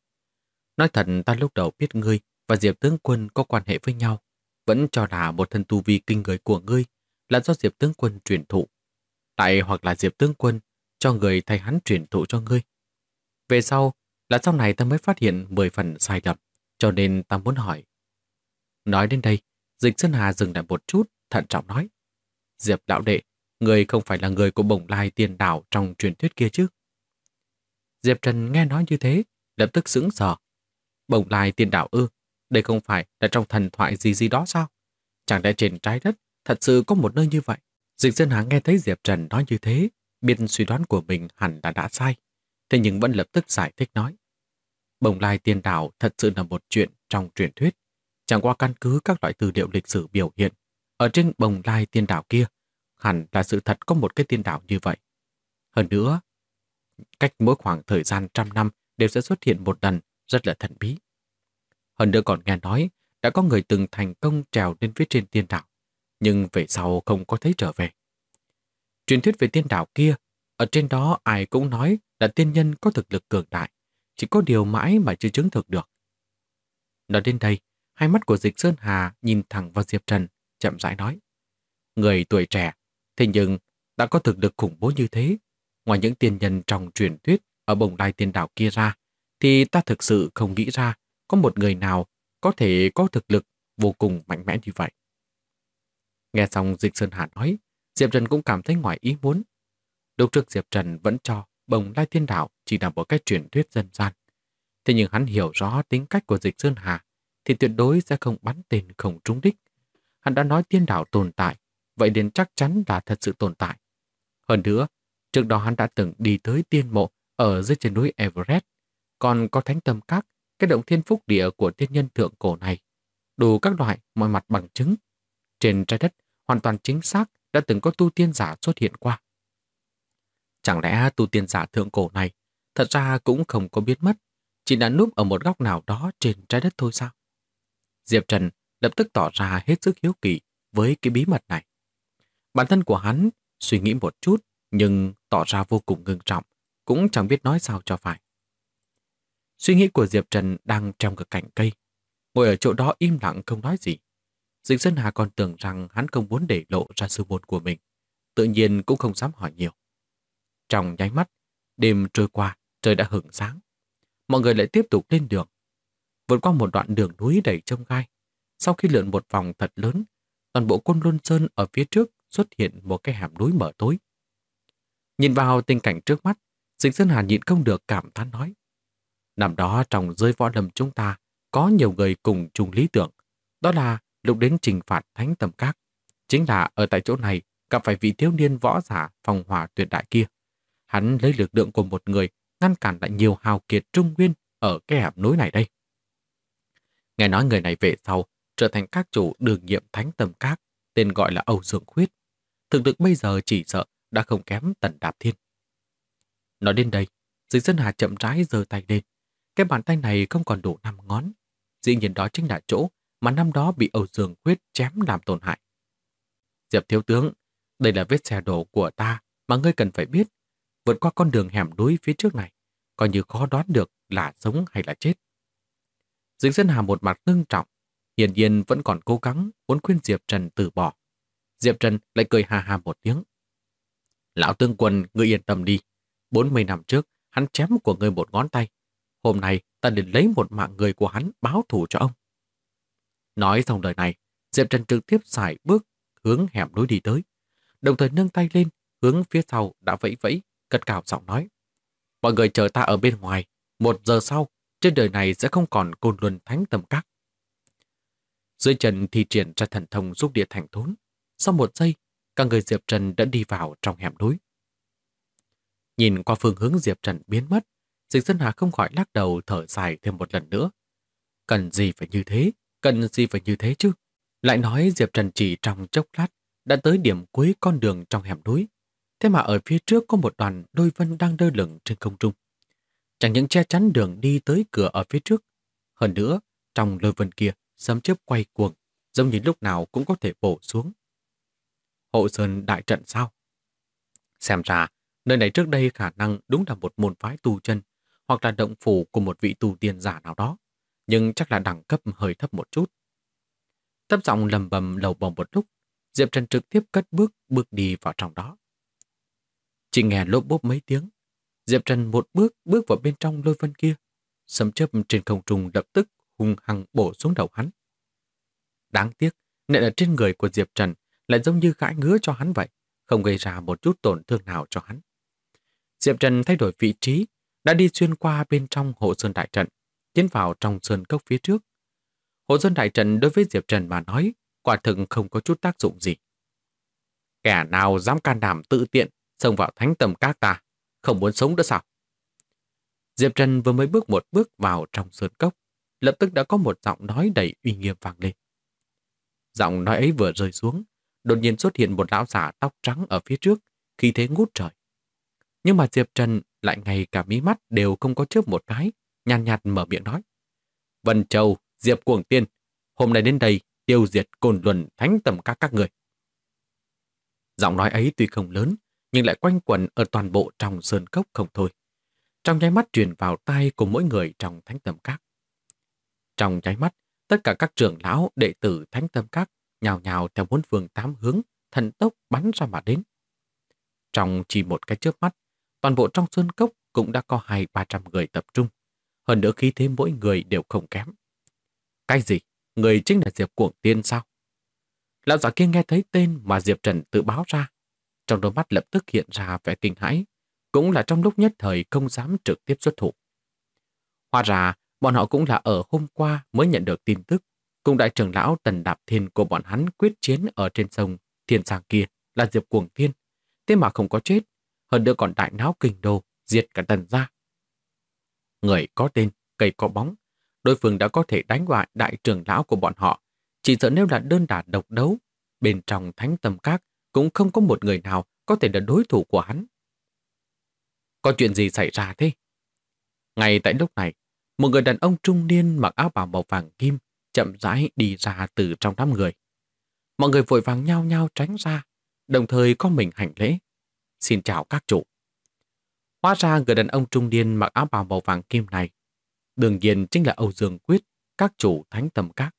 Nói thật ta lúc đầu biết ngươi và Diệp tướng quân có quan hệ với nhau, vẫn cho là một thân tu vi kinh người của ngươi là do Diệp tướng quân truyền thụ. Tại hoặc là Diệp tướng quân cho người thay hắn truyền thụ cho ngươi. Về sau là sau này ta mới phát hiện 10 phần sai lầm, cho nên ta muốn hỏi. Nói đến đây, dịch sơn hà dừng lại một chút, thận trọng nói. Diệp đạo đệ, người không phải là người của bổng lai tiền đảo trong truyền thuyết kia chứ? Diệp Trần nghe nói như thế, lập tức sững sờ. Bồng lai tiên đạo ư, đây không phải là trong thần thoại gì gì đó sao? Chẳng lẽ trên trái đất thật sự có một nơi như vậy? Dịch dân hàng nghe thấy Diệp Trần nói như thế, biết suy đoán của mình hẳn đã đã sai, thế nhưng vẫn lập tức giải thích nói. Bồng lai tiên đạo thật sự là một chuyện trong truyền thuyết, chẳng qua căn cứ các loại tư liệu lịch sử biểu hiện. Ở trên bồng lai tiên đạo kia, hẳn là sự thật có một cái tiên đạo như vậy. Hơn nữa, cách mỗi khoảng thời gian trăm năm đều sẽ xuất hiện một lần, rất là thần bí. Hơn nữa còn nghe nói, đã có người từng thành công trèo lên phía trên tiên đạo nhưng về sau không có thấy trở về. Truyền thuyết về tiên đạo kia, ở trên đó ai cũng nói là tiên nhân có thực lực cường đại, chỉ có điều mãi mà chưa chứng thực được. Nói đến đây, hai mắt của dịch Sơn Hà nhìn thẳng vào Diệp Trần, chậm rãi nói. Người tuổi trẻ, thế nhưng đã có thực lực khủng bố như thế, Ngoài những tiên nhân trong truyền thuyết ở bồng lai tiên đảo kia ra, thì ta thực sự không nghĩ ra có một người nào có thể có thực lực vô cùng mạnh mẽ như vậy. Nghe xong Dịch Sơn Hà nói, Diệp Trần cũng cảm thấy ngoài ý muốn. Lúc trước Diệp Trần vẫn cho bồng lai tiên đảo chỉ là một cái truyền thuyết dân gian. Thế nhưng hắn hiểu rõ tính cách của Dịch Sơn Hà thì tuyệt đối sẽ không bắn tên không trúng đích. Hắn đã nói tiên đảo tồn tại, vậy nên chắc chắn là thật sự tồn tại. Hơn nữa, Trước đó hắn đã từng đi tới tiên mộ ở dưới trên núi Everest, còn có thánh tâm các, cái động thiên phúc địa của tiên nhân thượng cổ này. Đủ các loại mọi mặt bằng chứng. Trên trái đất, hoàn toàn chính xác đã từng có tu tiên giả xuất hiện qua. Chẳng lẽ tu tiên giả thượng cổ này thật ra cũng không có biến mất, chỉ đã núp ở một góc nào đó trên trái đất thôi sao? Diệp Trần lập tức tỏ ra hết sức hiếu kỳ với cái bí mật này. Bản thân của hắn suy nghĩ một chút nhưng tỏ ra vô cùng ngưng trọng, cũng chẳng biết nói sao cho phải. Suy nghĩ của Diệp Trần đang trong cái cành cây, ngồi ở chỗ đó im lặng không nói gì. Dịch Sơn Hà còn tưởng rằng hắn không muốn để lộ ra sư môn của mình, tự nhiên cũng không dám hỏi nhiều. Trong nháy mắt, đêm trôi qua, trời đã hưởng sáng. Mọi người lại tiếp tục lên đường. Vượt qua một đoạn đường núi đầy trông gai, sau khi lượn một vòng thật lớn, toàn bộ quân Luân Sơn ở phía trước xuất hiện một cái hẻm núi mở tối. Nhìn vào tình cảnh trước mắt, Dịch Sơn Hà nhịn không được cảm thán nói. Năm đó trong giới võ lâm chúng ta có nhiều người cùng chung lý tưởng. Đó là lúc đến trình phạt thánh tầm các. Chính là ở tại chỗ này gặp phải vị thiếu niên võ giả phòng hòa tuyệt đại kia. Hắn lấy lực lượng của một người ngăn cản lại nhiều hào kiệt trung nguyên ở cái hẻm núi này đây. Nghe nói người này về sau trở thành các chủ đường nhiệm thánh tầm các tên gọi là Âu Dương Khuyết. Thực lực bây giờ chỉ sợ đã không kém tần đạp thiên. Nói đến đây, dịch dân hà chậm rãi giơ tay lên. Cái bàn tay này không còn đủ năm ngón. Dĩ nhiên đó chính là chỗ mà năm đó bị Âu Dương Quyết chém làm tổn hại. Diệp Thiếu Tướng, đây là vết xe đổ của ta mà ngươi cần phải biết. Vượt qua con đường hẻm núi phía trước này, coi như khó đoán được là sống hay là chết. Dịch dân hà một mặt ngưng trọng, hiển nhiên vẫn còn cố gắng muốn khuyên Diệp Trần từ bỏ. Diệp Trần lại cười hà hà một tiếng. Lão tương quân, ngươi yên tâm đi. 40 năm trước, hắn chém của ngươi một ngón tay. Hôm nay, ta định lấy một mạng người của hắn báo thù cho ông. Nói xong lời này, Diệp Trần trực tiếp xài bước hướng hẻm núi đi tới, đồng thời nâng tay lên hướng phía sau đã vẫy vẫy, cất cào giọng nói. Mọi người chờ ta ở bên ngoài, một giờ sau, trên đời này sẽ không còn côn luân thánh tầm các. Dưới trần thì triển ra thần thông giúp địa thành thốn. Sau một giây, các người Diệp Trần đã đi vào trong hẻm núi. Nhìn qua phương hướng Diệp Trần biến mất, dịch dân hà không khỏi lắc đầu thở dài thêm một lần nữa. Cần gì phải như thế, cần gì phải như thế chứ. Lại nói Diệp Trần chỉ trong chốc lát đã tới điểm cuối con đường trong hẻm núi. Thế mà ở phía trước có một đoàn đôi vân đang đơ lửng trên không trung. Chẳng những che chắn đường đi tới cửa ở phía trước. Hơn nữa, trong lôi vân kia, sấm chớp quay cuồng, giống như lúc nào cũng có thể bổ xuống, hộ sơn đại trận sao? Xem ra, nơi này trước đây khả năng đúng là một môn phái tu chân, hoặc là động phủ của một vị tu tiên giả nào đó, nhưng chắc là đẳng cấp hơi thấp một chút. Tâm giọng lầm bầm lầu bầu một lúc, Diệp Trần trực tiếp cất bước bước đi vào trong đó. Chỉ nghe lốp bốp mấy tiếng, Diệp Trần một bước bước vào bên trong lôi vân kia, sấm chớp trên không trung lập tức hung hăng bổ xuống đầu hắn. Đáng tiếc, nệ ở trên người của Diệp Trần lại giống như gãi ngứa cho hắn vậy, không gây ra một chút tổn thương nào cho hắn. Diệp Trần thay đổi vị trí, đã đi xuyên qua bên trong hộ sơn đại trận, tiến vào trong sơn cốc phía trước. Hộ sơn đại trận đối với Diệp Trần mà nói, quả thực không có chút tác dụng gì. Kẻ nào dám can đảm tự tiện xông vào thánh tầm các ta, không muốn sống nữa sao? Diệp Trần vừa mới bước một bước vào trong sơn cốc, lập tức đã có một giọng nói đầy uy nghiêm vang lên. Giọng nói ấy vừa rơi xuống, đột nhiên xuất hiện một lão giả tóc trắng ở phía trước, khi thế ngút trời. Nhưng mà Diệp Trần lại ngay cả mí mắt đều không có chớp một cái, nhàn nhạt, mở miệng nói. Vân Châu, Diệp Cuồng Tiên, hôm nay đến đây tiêu diệt cồn luân thánh tầm các các người. Giọng nói ấy tuy không lớn, nhưng lại quanh quẩn ở toàn bộ trong sơn cốc không thôi. Trong nháy mắt truyền vào tai của mỗi người trong thánh tầm các. Trong nháy mắt, tất cả các trưởng lão đệ tử thánh tâm các nhào nhào theo bốn phương tám hướng, thần tốc bắn ra mà đến. Trong chỉ một cái chớp mắt, toàn bộ trong sơn cốc cũng đã có hai ba trăm người tập trung. Hơn nữa khí thế mỗi người đều không kém. Cái gì? Người chính là Diệp Cuộng Tiên sao? Lão giả kia nghe thấy tên mà Diệp Trần tự báo ra. Trong đôi mắt lập tức hiện ra vẻ kinh hãi, cũng là trong lúc nhất thời không dám trực tiếp xuất thủ. Hóa ra, bọn họ cũng là ở hôm qua mới nhận được tin tức cùng đại trưởng lão Tần Đạp Thiên của bọn hắn quyết chiến ở trên sông Thiên Giang kia là Diệp Cuồng Thiên. Thế mà không có chết, hơn nữa còn đại não kinh đô, diệt cả Tần ra. Người có tên, cây có bóng, đối phương đã có thể đánh bại đại trưởng lão của bọn họ. Chỉ sợ nếu là đơn đả độc đấu, bên trong thánh tâm các cũng không có một người nào có thể là đối thủ của hắn. Có chuyện gì xảy ra thế? Ngay tại lúc này, một người đàn ông trung niên mặc áo bào màu vàng kim chậm rãi đi ra từ trong đám người. Mọi người vội vàng nhau nhau tránh ra, đồng thời có mình hành lễ. Xin chào các chủ. Hóa ra người đàn ông trung niên mặc áo bào màu vàng kim này, đương nhiên chính là Âu Dương Quyết, các chủ thánh tầm các.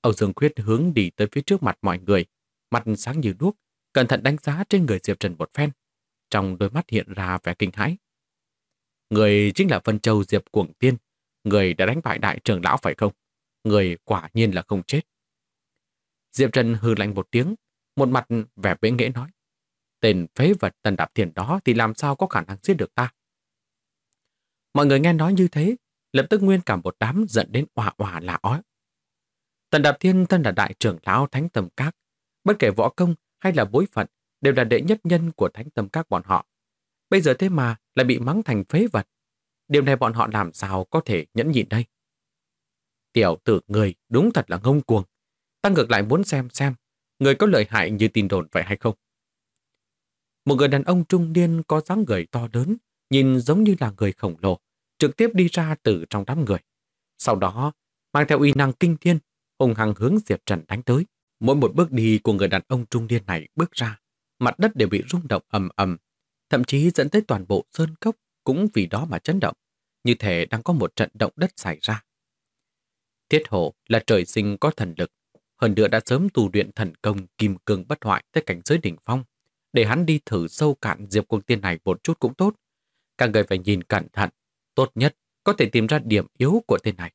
Âu Dương Quyết hướng đi tới phía trước mặt mọi người, mặt sáng như đuốc, cẩn thận đánh giá trên người Diệp Trần một phen. Trong đôi mắt hiện ra vẻ kinh hãi. Người chính là Vân Châu Diệp Cuồng Tiên, người đã đánh bại đại trưởng lão phải không? người quả nhiên là không chết. Diệp Trần hừ lạnh một tiếng, một mặt vẻ bế nghẽ nói. Tên phế vật tần đạp thiền đó thì làm sao có khả năng giết được ta? Mọi người nghe nói như thế, lập tức nguyên cả một đám giận đến òa òa là ói. Tần Đạp Thiên thân là đại trưởng lão Thánh Tầm Các. Bất kể võ công hay là bối phận đều là đệ nhất nhân của Thánh Tầm Các bọn họ. Bây giờ thế mà lại bị mắng thành phế vật. Điều này bọn họ làm sao có thể nhẫn nhịn đây? Tiểu tử người đúng thật là ngông cuồng. Ta ngược lại muốn xem xem, người có lợi hại như tin đồn vậy hay không. Một người đàn ông trung niên có dáng người to lớn, nhìn giống như là người khổng lồ, trực tiếp đi ra từ trong đám người. Sau đó, mang theo uy năng kinh thiên, hùng hằng hướng Diệp Trần đánh tới. Mỗi một bước đi của người đàn ông trung niên này bước ra, mặt đất đều bị rung động ầm ầm, thậm chí dẫn tới toàn bộ sơn cốc cũng vì đó mà chấn động. Như thể đang có một trận động đất xảy ra. Tiết hổ là trời sinh có thần lực, hơn nữa đã sớm tu luyện thần công kim cương bất hoại tới cảnh giới đỉnh phong. Để hắn đi thử sâu cạn diệp quân tiên này một chút cũng tốt. Càng người phải nhìn cẩn thận, tốt nhất có thể tìm ra điểm yếu của tên này.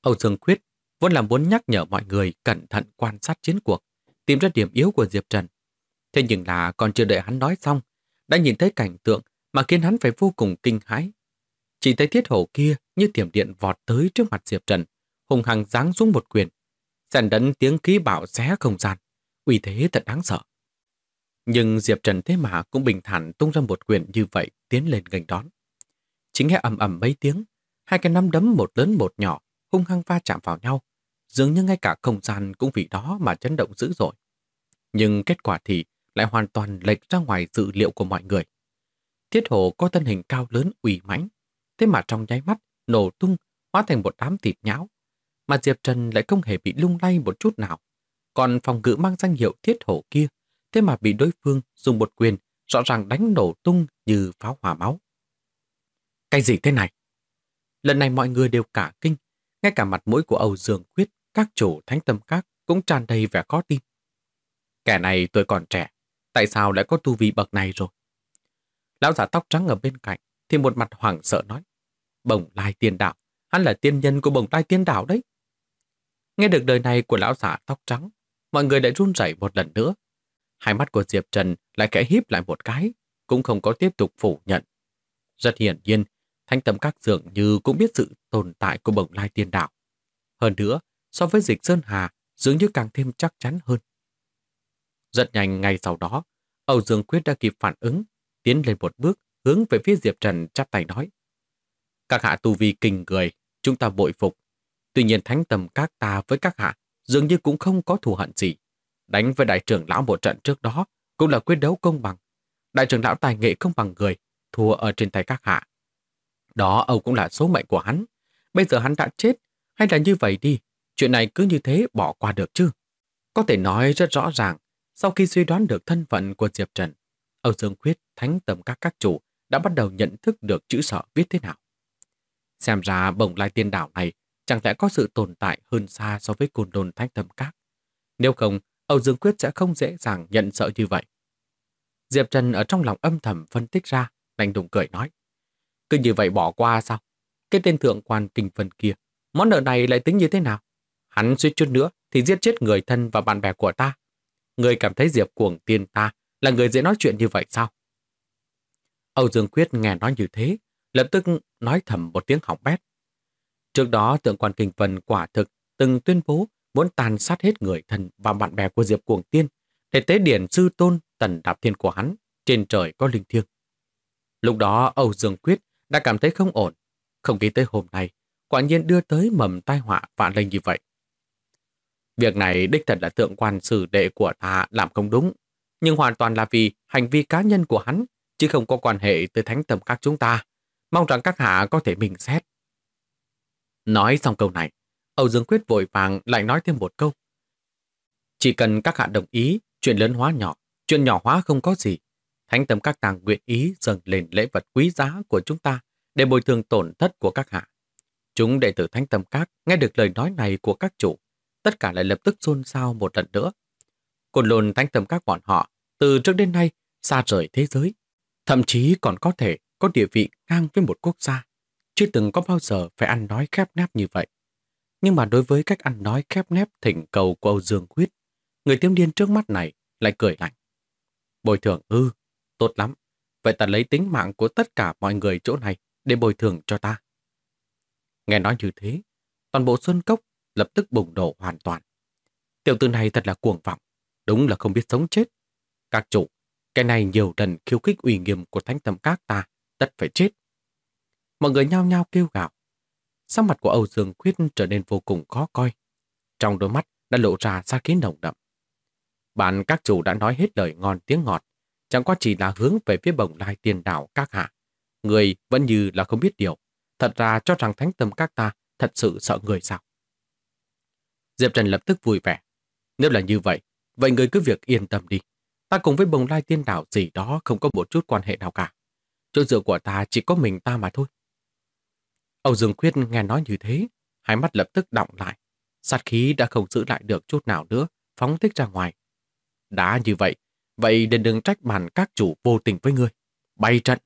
Âu Dương Khuyết vốn là muốn nhắc nhở mọi người cẩn thận quan sát chiến cuộc, tìm ra điểm yếu của Diệp Trần. Thế nhưng là còn chưa đợi hắn nói xong, đã nhìn thấy cảnh tượng mà khiến hắn phải vô cùng kinh hãi. Chỉ thấy thiết hổ kia như tiềm điện vọt tới trước mặt Diệp Trần, hùng hằng giáng xuống một quyền. Giàn đấn tiếng khí bạo xé không gian, uy thế thật đáng sợ. Nhưng Diệp Trần thế mà cũng bình thản tung ra một quyền như vậy tiến lên ngành đón. Chính nghe ầm ầm mấy tiếng, hai cái nắm đấm một lớn một nhỏ hung hăng va chạm vào nhau, dường như ngay cả không gian cũng vì đó mà chấn động dữ dội. Nhưng kết quả thì lại hoàn toàn lệch ra ngoài dự liệu của mọi người. Thiết hồ có thân hình cao lớn ủy mãnh, thế mà trong nháy mắt nổ tung, hóa thành một đám thịt nhão. Mà Diệp Trần lại không hề bị lung lay một chút nào. Còn phòng ngự mang danh hiệu thiết hổ kia, thế mà bị đối phương dùng một quyền rõ ràng đánh nổ tung như pháo hỏa máu. Cái gì thế này? Lần này mọi người đều cả kinh, ngay cả mặt mũi của Âu Dương Quyết, các chủ thánh tâm các cũng tràn đầy vẻ khó tin. Kẻ này tôi còn trẻ, tại sao lại có tu vi bậc này rồi? Lão giả tóc trắng ở bên cạnh thì một mặt hoảng sợ nói. Bồng lai tiên đạo, hắn là tiên nhân của bồng lai tiên đạo đấy. Nghe được lời này của lão giả tóc trắng, mọi người lại run rẩy một lần nữa. Hai mắt của Diệp Trần lại kẽ híp lại một cái, cũng không có tiếp tục phủ nhận. Rất hiển nhiên, thanh tâm các dường như cũng biết sự tồn tại của bồng lai tiên đạo. Hơn nữa, so với dịch Sơn Hà, dường như càng thêm chắc chắn hơn. Rất nhanh ngay sau đó, Âu Dương Quyết đã kịp phản ứng, tiến lên một bước, hướng về phía Diệp Trần chắp tay nói. Các hạ tu vi kinh người chúng ta bội phục. Tuy nhiên thánh tầm các ta với các hạ dường như cũng không có thù hận gì. Đánh với đại trưởng lão một trận trước đó cũng là quyết đấu công bằng. Đại trưởng lão tài nghệ không bằng người, thua ở trên tay các hạ. Đó Âu cũng là số mệnh của hắn. Bây giờ hắn đã chết, hay là như vậy đi, chuyện này cứ như thế bỏ qua được chứ. Có thể nói rất rõ ràng, sau khi suy đoán được thân phận của Diệp Trần, Âu Dương Khuyết, thánh tầm các các chủ, đã bắt đầu nhận thức được chữ sợ viết thế nào. Xem ra bồng lai tiên đảo này chẳng lẽ có sự tồn tại hơn xa so với cồn đồn thanh thâm các. Nếu không, Âu Dương Quyết sẽ không dễ dàng nhận sợ như vậy. Diệp Trần ở trong lòng âm thầm phân tích ra, lành đùng cười nói. Cứ như vậy bỏ qua sao? Cái tên thượng quan kinh phần kia, món nợ này lại tính như thế nào? Hắn suýt chút nữa thì giết chết người thân và bạn bè của ta. Người cảm thấy Diệp cuồng tiên ta là người dễ nói chuyện như vậy sao? Âu Dương Quyết nghe nói như thế lập tức nói thầm một tiếng hỏng bét. Trước đó, tượng quan kinh vân quả thực từng tuyên bố muốn tàn sát hết người thân và bạn bè của Diệp Cuồng Tiên để tế điển sư tôn tần đạp thiên của hắn trên trời có linh thiêng. Lúc đó, Âu Dương Quyết đã cảm thấy không ổn. Không khí tới hôm nay, quả nhiên đưa tới mầm tai họa vạn lệnh như vậy. Việc này đích thật là tượng quan sử đệ của ta làm không đúng, nhưng hoàn toàn là vì hành vi cá nhân của hắn, chứ không có quan hệ tới thánh tầm các chúng ta mong rằng các hạ có thể bình xét. Nói xong câu này, Âu Dương Quyết vội vàng lại nói thêm một câu. Chỉ cần các hạ đồng ý, chuyện lớn hóa nhỏ, chuyện nhỏ hóa không có gì. Thánh tâm các tàng nguyện ý dâng lên lễ vật quý giá của chúng ta để bồi thường tổn thất của các hạ. Chúng đệ tử thánh tâm các nghe được lời nói này của các chủ, tất cả lại lập tức xôn xao một lần nữa. Côn lồn thánh tâm các bọn họ, từ trước đến nay, xa rời thế giới. Thậm chí còn có thể có địa vị ngang với một quốc gia, chưa từng có bao giờ phải ăn nói khép nép như vậy. Nhưng mà đối với cách ăn nói khép nép thỉnh cầu của Âu Dương Quyết, người tiêm điên trước mắt này lại cười lạnh. Bồi thường ư, tốt lắm. Vậy ta lấy tính mạng của tất cả mọi người chỗ này để bồi thường cho ta. Nghe nói như thế, toàn bộ Xuân Cốc lập tức bùng nổ hoàn toàn. Tiểu tư này thật là cuồng vọng, đúng là không biết sống chết. Các chủ, cái này nhiều lần khiêu khích uy nghiêm của thánh tâm các ta, tất phải chết. Mọi người nhao nhao kêu gạo. Sắc mặt của Âu Dương Khuyết trở nên vô cùng khó coi. Trong đôi mắt đã lộ ra xa khí nồng đậm. Bạn các chủ đã nói hết lời ngon tiếng ngọt, chẳng qua chỉ là hướng về phía bồng lai tiền đảo các hạ. Người vẫn như là không biết điều, thật ra cho rằng thánh tâm các ta thật sự sợ người sao. Diệp Trần lập tức vui vẻ. Nếu là như vậy, vậy người cứ việc yên tâm đi. Ta cùng với bồng lai tiên đảo gì đó không có một chút quan hệ nào cả chỗ dựa của ta chỉ có mình ta mà thôi. Âu Dương Khuyết nghe nói như thế, hai mắt lập tức đọng lại. Sát khí đã không giữ lại được chút nào nữa, phóng thích ra ngoài. Đã như vậy, vậy đừng đừng trách bản các chủ vô tình với ngươi. Bay trận!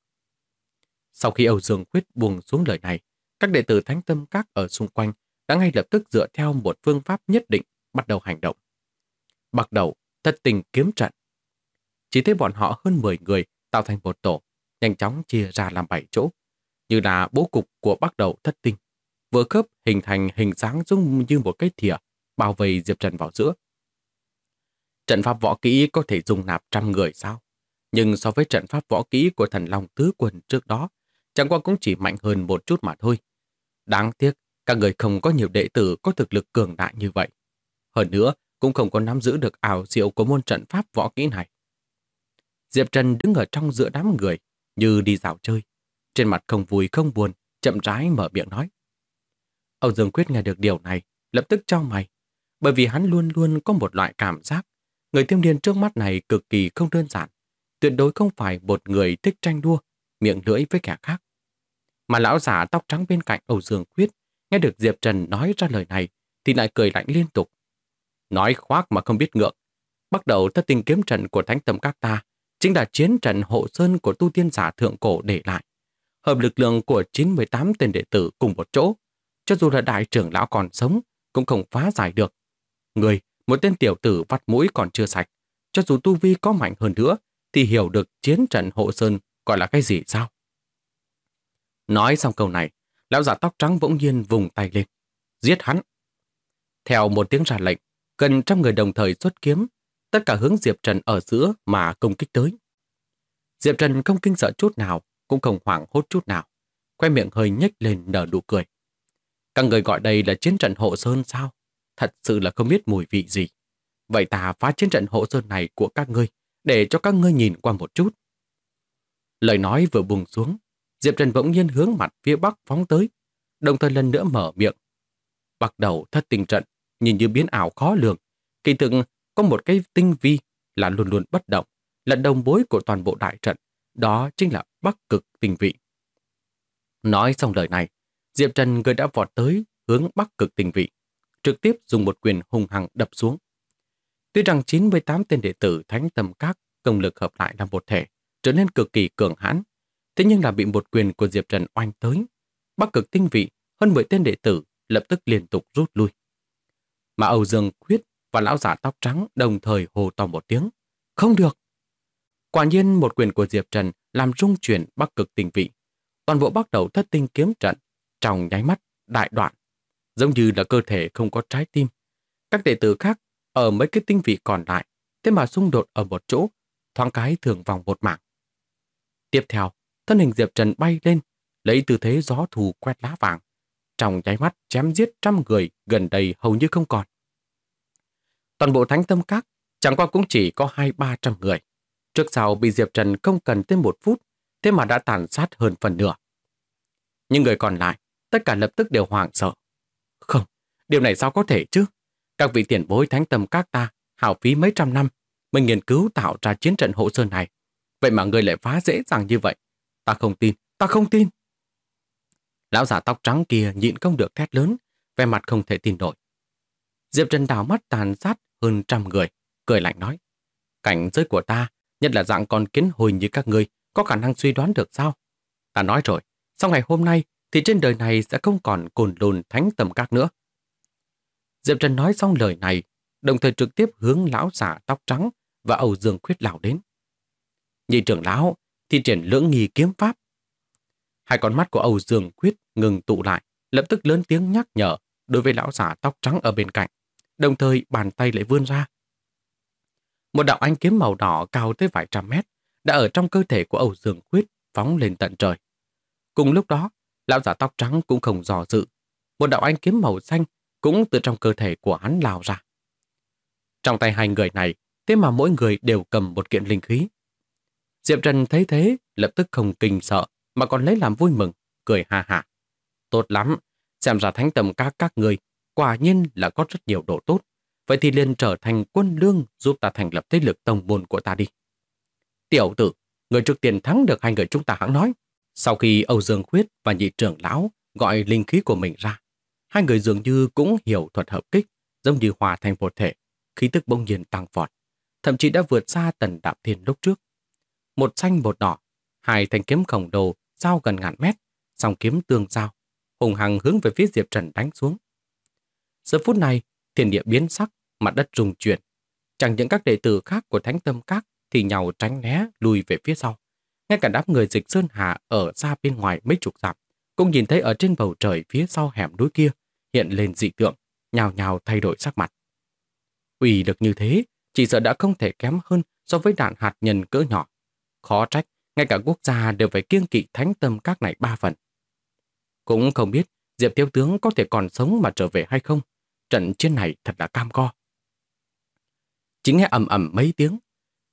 Sau khi Âu Dương Khuyết buông xuống lời này, các đệ tử Thánh Tâm Các ở xung quanh đã ngay lập tức dựa theo một phương pháp nhất định bắt đầu hành động. Bắt đầu, thất tình kiếm trận. Chỉ thấy bọn họ hơn 10 người tạo thành một tổ, nhanh chóng chia ra làm bảy chỗ, như là bố cục của bắt đầu thất tinh. Vừa khớp hình thành hình dáng giống như một cái thìa, bao vây Diệp Trần vào giữa. Trận pháp võ kỹ có thể dùng nạp trăm người sao? Nhưng so với trận pháp võ kỹ của thần Long Tứ quần trước đó, chẳng qua cũng chỉ mạnh hơn một chút mà thôi. Đáng tiếc, các người không có nhiều đệ tử có thực lực cường đại như vậy. Hơn nữa, cũng không có nắm giữ được ảo diệu của môn trận pháp võ kỹ này. Diệp Trần đứng ở trong giữa đám người, như đi dạo chơi. Trên mặt không vui không buồn, chậm rãi mở miệng nói. Âu Dương Quyết nghe được điều này, lập tức trao mày. Bởi vì hắn luôn luôn có một loại cảm giác, người tiêu niên trước mắt này cực kỳ không đơn giản. Tuyệt đối không phải một người thích tranh đua, miệng lưỡi với kẻ khác. Mà lão giả tóc trắng bên cạnh Âu Dương Quyết nghe được Diệp Trần nói ra lời này thì lại cười lạnh liên tục. Nói khoác mà không biết ngượng. Bắt đầu thất tình kiếm trần của thánh tâm các ta chính là chiến trận hộ sơn của tu tiên giả thượng cổ để lại. Hợp lực lượng của 98 tên đệ tử cùng một chỗ, cho dù là đại trưởng lão còn sống, cũng không phá giải được. Người, một tên tiểu tử vắt mũi còn chưa sạch, cho dù tu vi có mạnh hơn nữa, thì hiểu được chiến trận hộ sơn gọi là cái gì sao? Nói xong câu này, lão giả tóc trắng bỗng nhiên vùng tay lên. Giết hắn! Theo một tiếng ra lệnh, gần trăm người đồng thời xuất kiếm, tất cả hướng Diệp Trần ở giữa mà công kích tới. Diệp Trần không kinh sợ chút nào, cũng không hoảng hốt chút nào. Khoe miệng hơi nhếch lên nở nụ cười. Các người gọi đây là chiến trận hộ sơn sao? Thật sự là không biết mùi vị gì. Vậy ta phá chiến trận hộ sơn này của các ngươi, để cho các ngươi nhìn qua một chút. Lời nói vừa buông xuống, Diệp Trần bỗng nhiên hướng mặt phía bắc phóng tới, đồng thời lần nữa mở miệng. Bắt đầu thất tình trận, nhìn như biến ảo khó lường, kỳ thực có một cái tinh vi là luôn luôn bất động, là đồng bối của toàn bộ đại trận, đó chính là bắc cực tinh vị. Nói xong lời này, Diệp Trần người đã vọt tới hướng bắc cực tinh vị, trực tiếp dùng một quyền hùng hằng đập xuống. Tuy rằng 98 tên đệ tử Thánh Tâm Các công lực hợp lại làm một thể, trở nên cực kỳ cường hãn, thế nhưng là bị một quyền của Diệp Trần oanh tới. Bắc cực tinh vị, hơn 10 tên đệ tử lập tức liên tục rút lui. Mà Âu Dương Khuyết và lão giả tóc trắng đồng thời hồ to một tiếng. Không được! Quả nhiên một quyền của Diệp Trần làm rung chuyển bắc cực tình vị. Toàn bộ bắt đầu thất tinh kiếm trận, trong nháy mắt, đại đoạn. Giống như là cơ thể không có trái tim. Các đệ tử khác ở mấy cái tinh vị còn lại, thế mà xung đột ở một chỗ, thoáng cái thường vòng một mảng. Tiếp theo, thân hình Diệp Trần bay lên, lấy tư thế gió thù quét lá vàng. Trong nháy mắt chém giết trăm người gần đây hầu như không còn toàn bộ thánh tâm các chẳng qua cũng chỉ có hai ba trăm người. Trước sau bị Diệp Trần không cần tới một phút, thế mà đã tàn sát hơn phần nửa. Những người còn lại, tất cả lập tức đều hoảng sợ. Không, điều này sao có thể chứ? Các vị tiền bối thánh tâm các ta hào phí mấy trăm năm mình nghiên cứu tạo ra chiến trận hộ sơn này. Vậy mà người lại phá dễ dàng như vậy. Ta không tin, ta không tin. Lão giả tóc trắng kia nhịn không được thét lớn, vẻ mặt không thể tin nổi. Diệp Trần đảo mắt tàn sát hơn trăm người, cười lạnh nói. Cảnh giới của ta, nhất là dạng con kiến hồi như các ngươi, có khả năng suy đoán được sao? Ta nói rồi, sau ngày hôm nay thì trên đời này sẽ không còn cồn lùn thánh tầm các nữa. Diệp Trần nói xong lời này, đồng thời trực tiếp hướng lão giả tóc trắng và Âu Dương Khuyết lão đến. Nhị trưởng lão thi triển lưỡng nghi kiếm pháp. Hai con mắt của Âu Dương Khuyết ngừng tụ lại, lập tức lớn tiếng nhắc nhở đối với lão giả tóc trắng ở bên cạnh đồng thời bàn tay lại vươn ra. Một đạo ánh kiếm màu đỏ cao tới vài trăm mét đã ở trong cơ thể của Âu Dương Khuyết phóng lên tận trời. Cùng lúc đó, lão giả tóc trắng cũng không dò dự. Một đạo ánh kiếm màu xanh cũng từ trong cơ thể của hắn lao ra. Trong tay hai người này, thế mà mỗi người đều cầm một kiện linh khí. Diệp Trần thấy thế, lập tức không kinh sợ, mà còn lấy làm vui mừng, cười ha hà. Tốt lắm, xem ra thánh tầm các các người quả nhiên là có rất nhiều độ tốt. Vậy thì liền trở thành quân lương giúp ta thành lập thế lực tổng môn của ta đi. Tiểu tử, người trực tiền thắng được hai người chúng ta hãng nói. Sau khi Âu Dương Khuyết và nhị trưởng lão gọi linh khí của mình ra, hai người dường như cũng hiểu thuật hợp kích, giống như hòa thành một thể, khí tức bông nhiên tăng vọt, thậm chí đã vượt xa tần đạp thiên lúc trước. Một xanh một đỏ, hai thanh kiếm khổng đồ, dao gần ngàn mét, song kiếm tương giao, hùng hằng hướng về phía Diệp Trần đánh xuống. Giờ phút này, thiên địa biến sắc, mặt đất rung chuyển. Chẳng những các đệ tử khác của Thánh Tâm Các thì nhau tránh né lùi về phía sau. Ngay cả đám người dịch Sơn hạ ở xa bên ngoài mấy chục dặm cũng nhìn thấy ở trên bầu trời phía sau hẻm núi kia hiện lên dị tượng, nhào nhào thay đổi sắc mặt. Ủy được như thế, chỉ sợ đã không thể kém hơn so với đạn hạt nhân cỡ nhỏ. Khó trách, ngay cả quốc gia đều phải kiêng kỵ thánh tâm các này ba phần. Cũng không biết Diệp Thiếu Tướng có thể còn sống mà trở về hay không trận chiến này thật là cam go. Chính nghe ầm ầm mấy tiếng,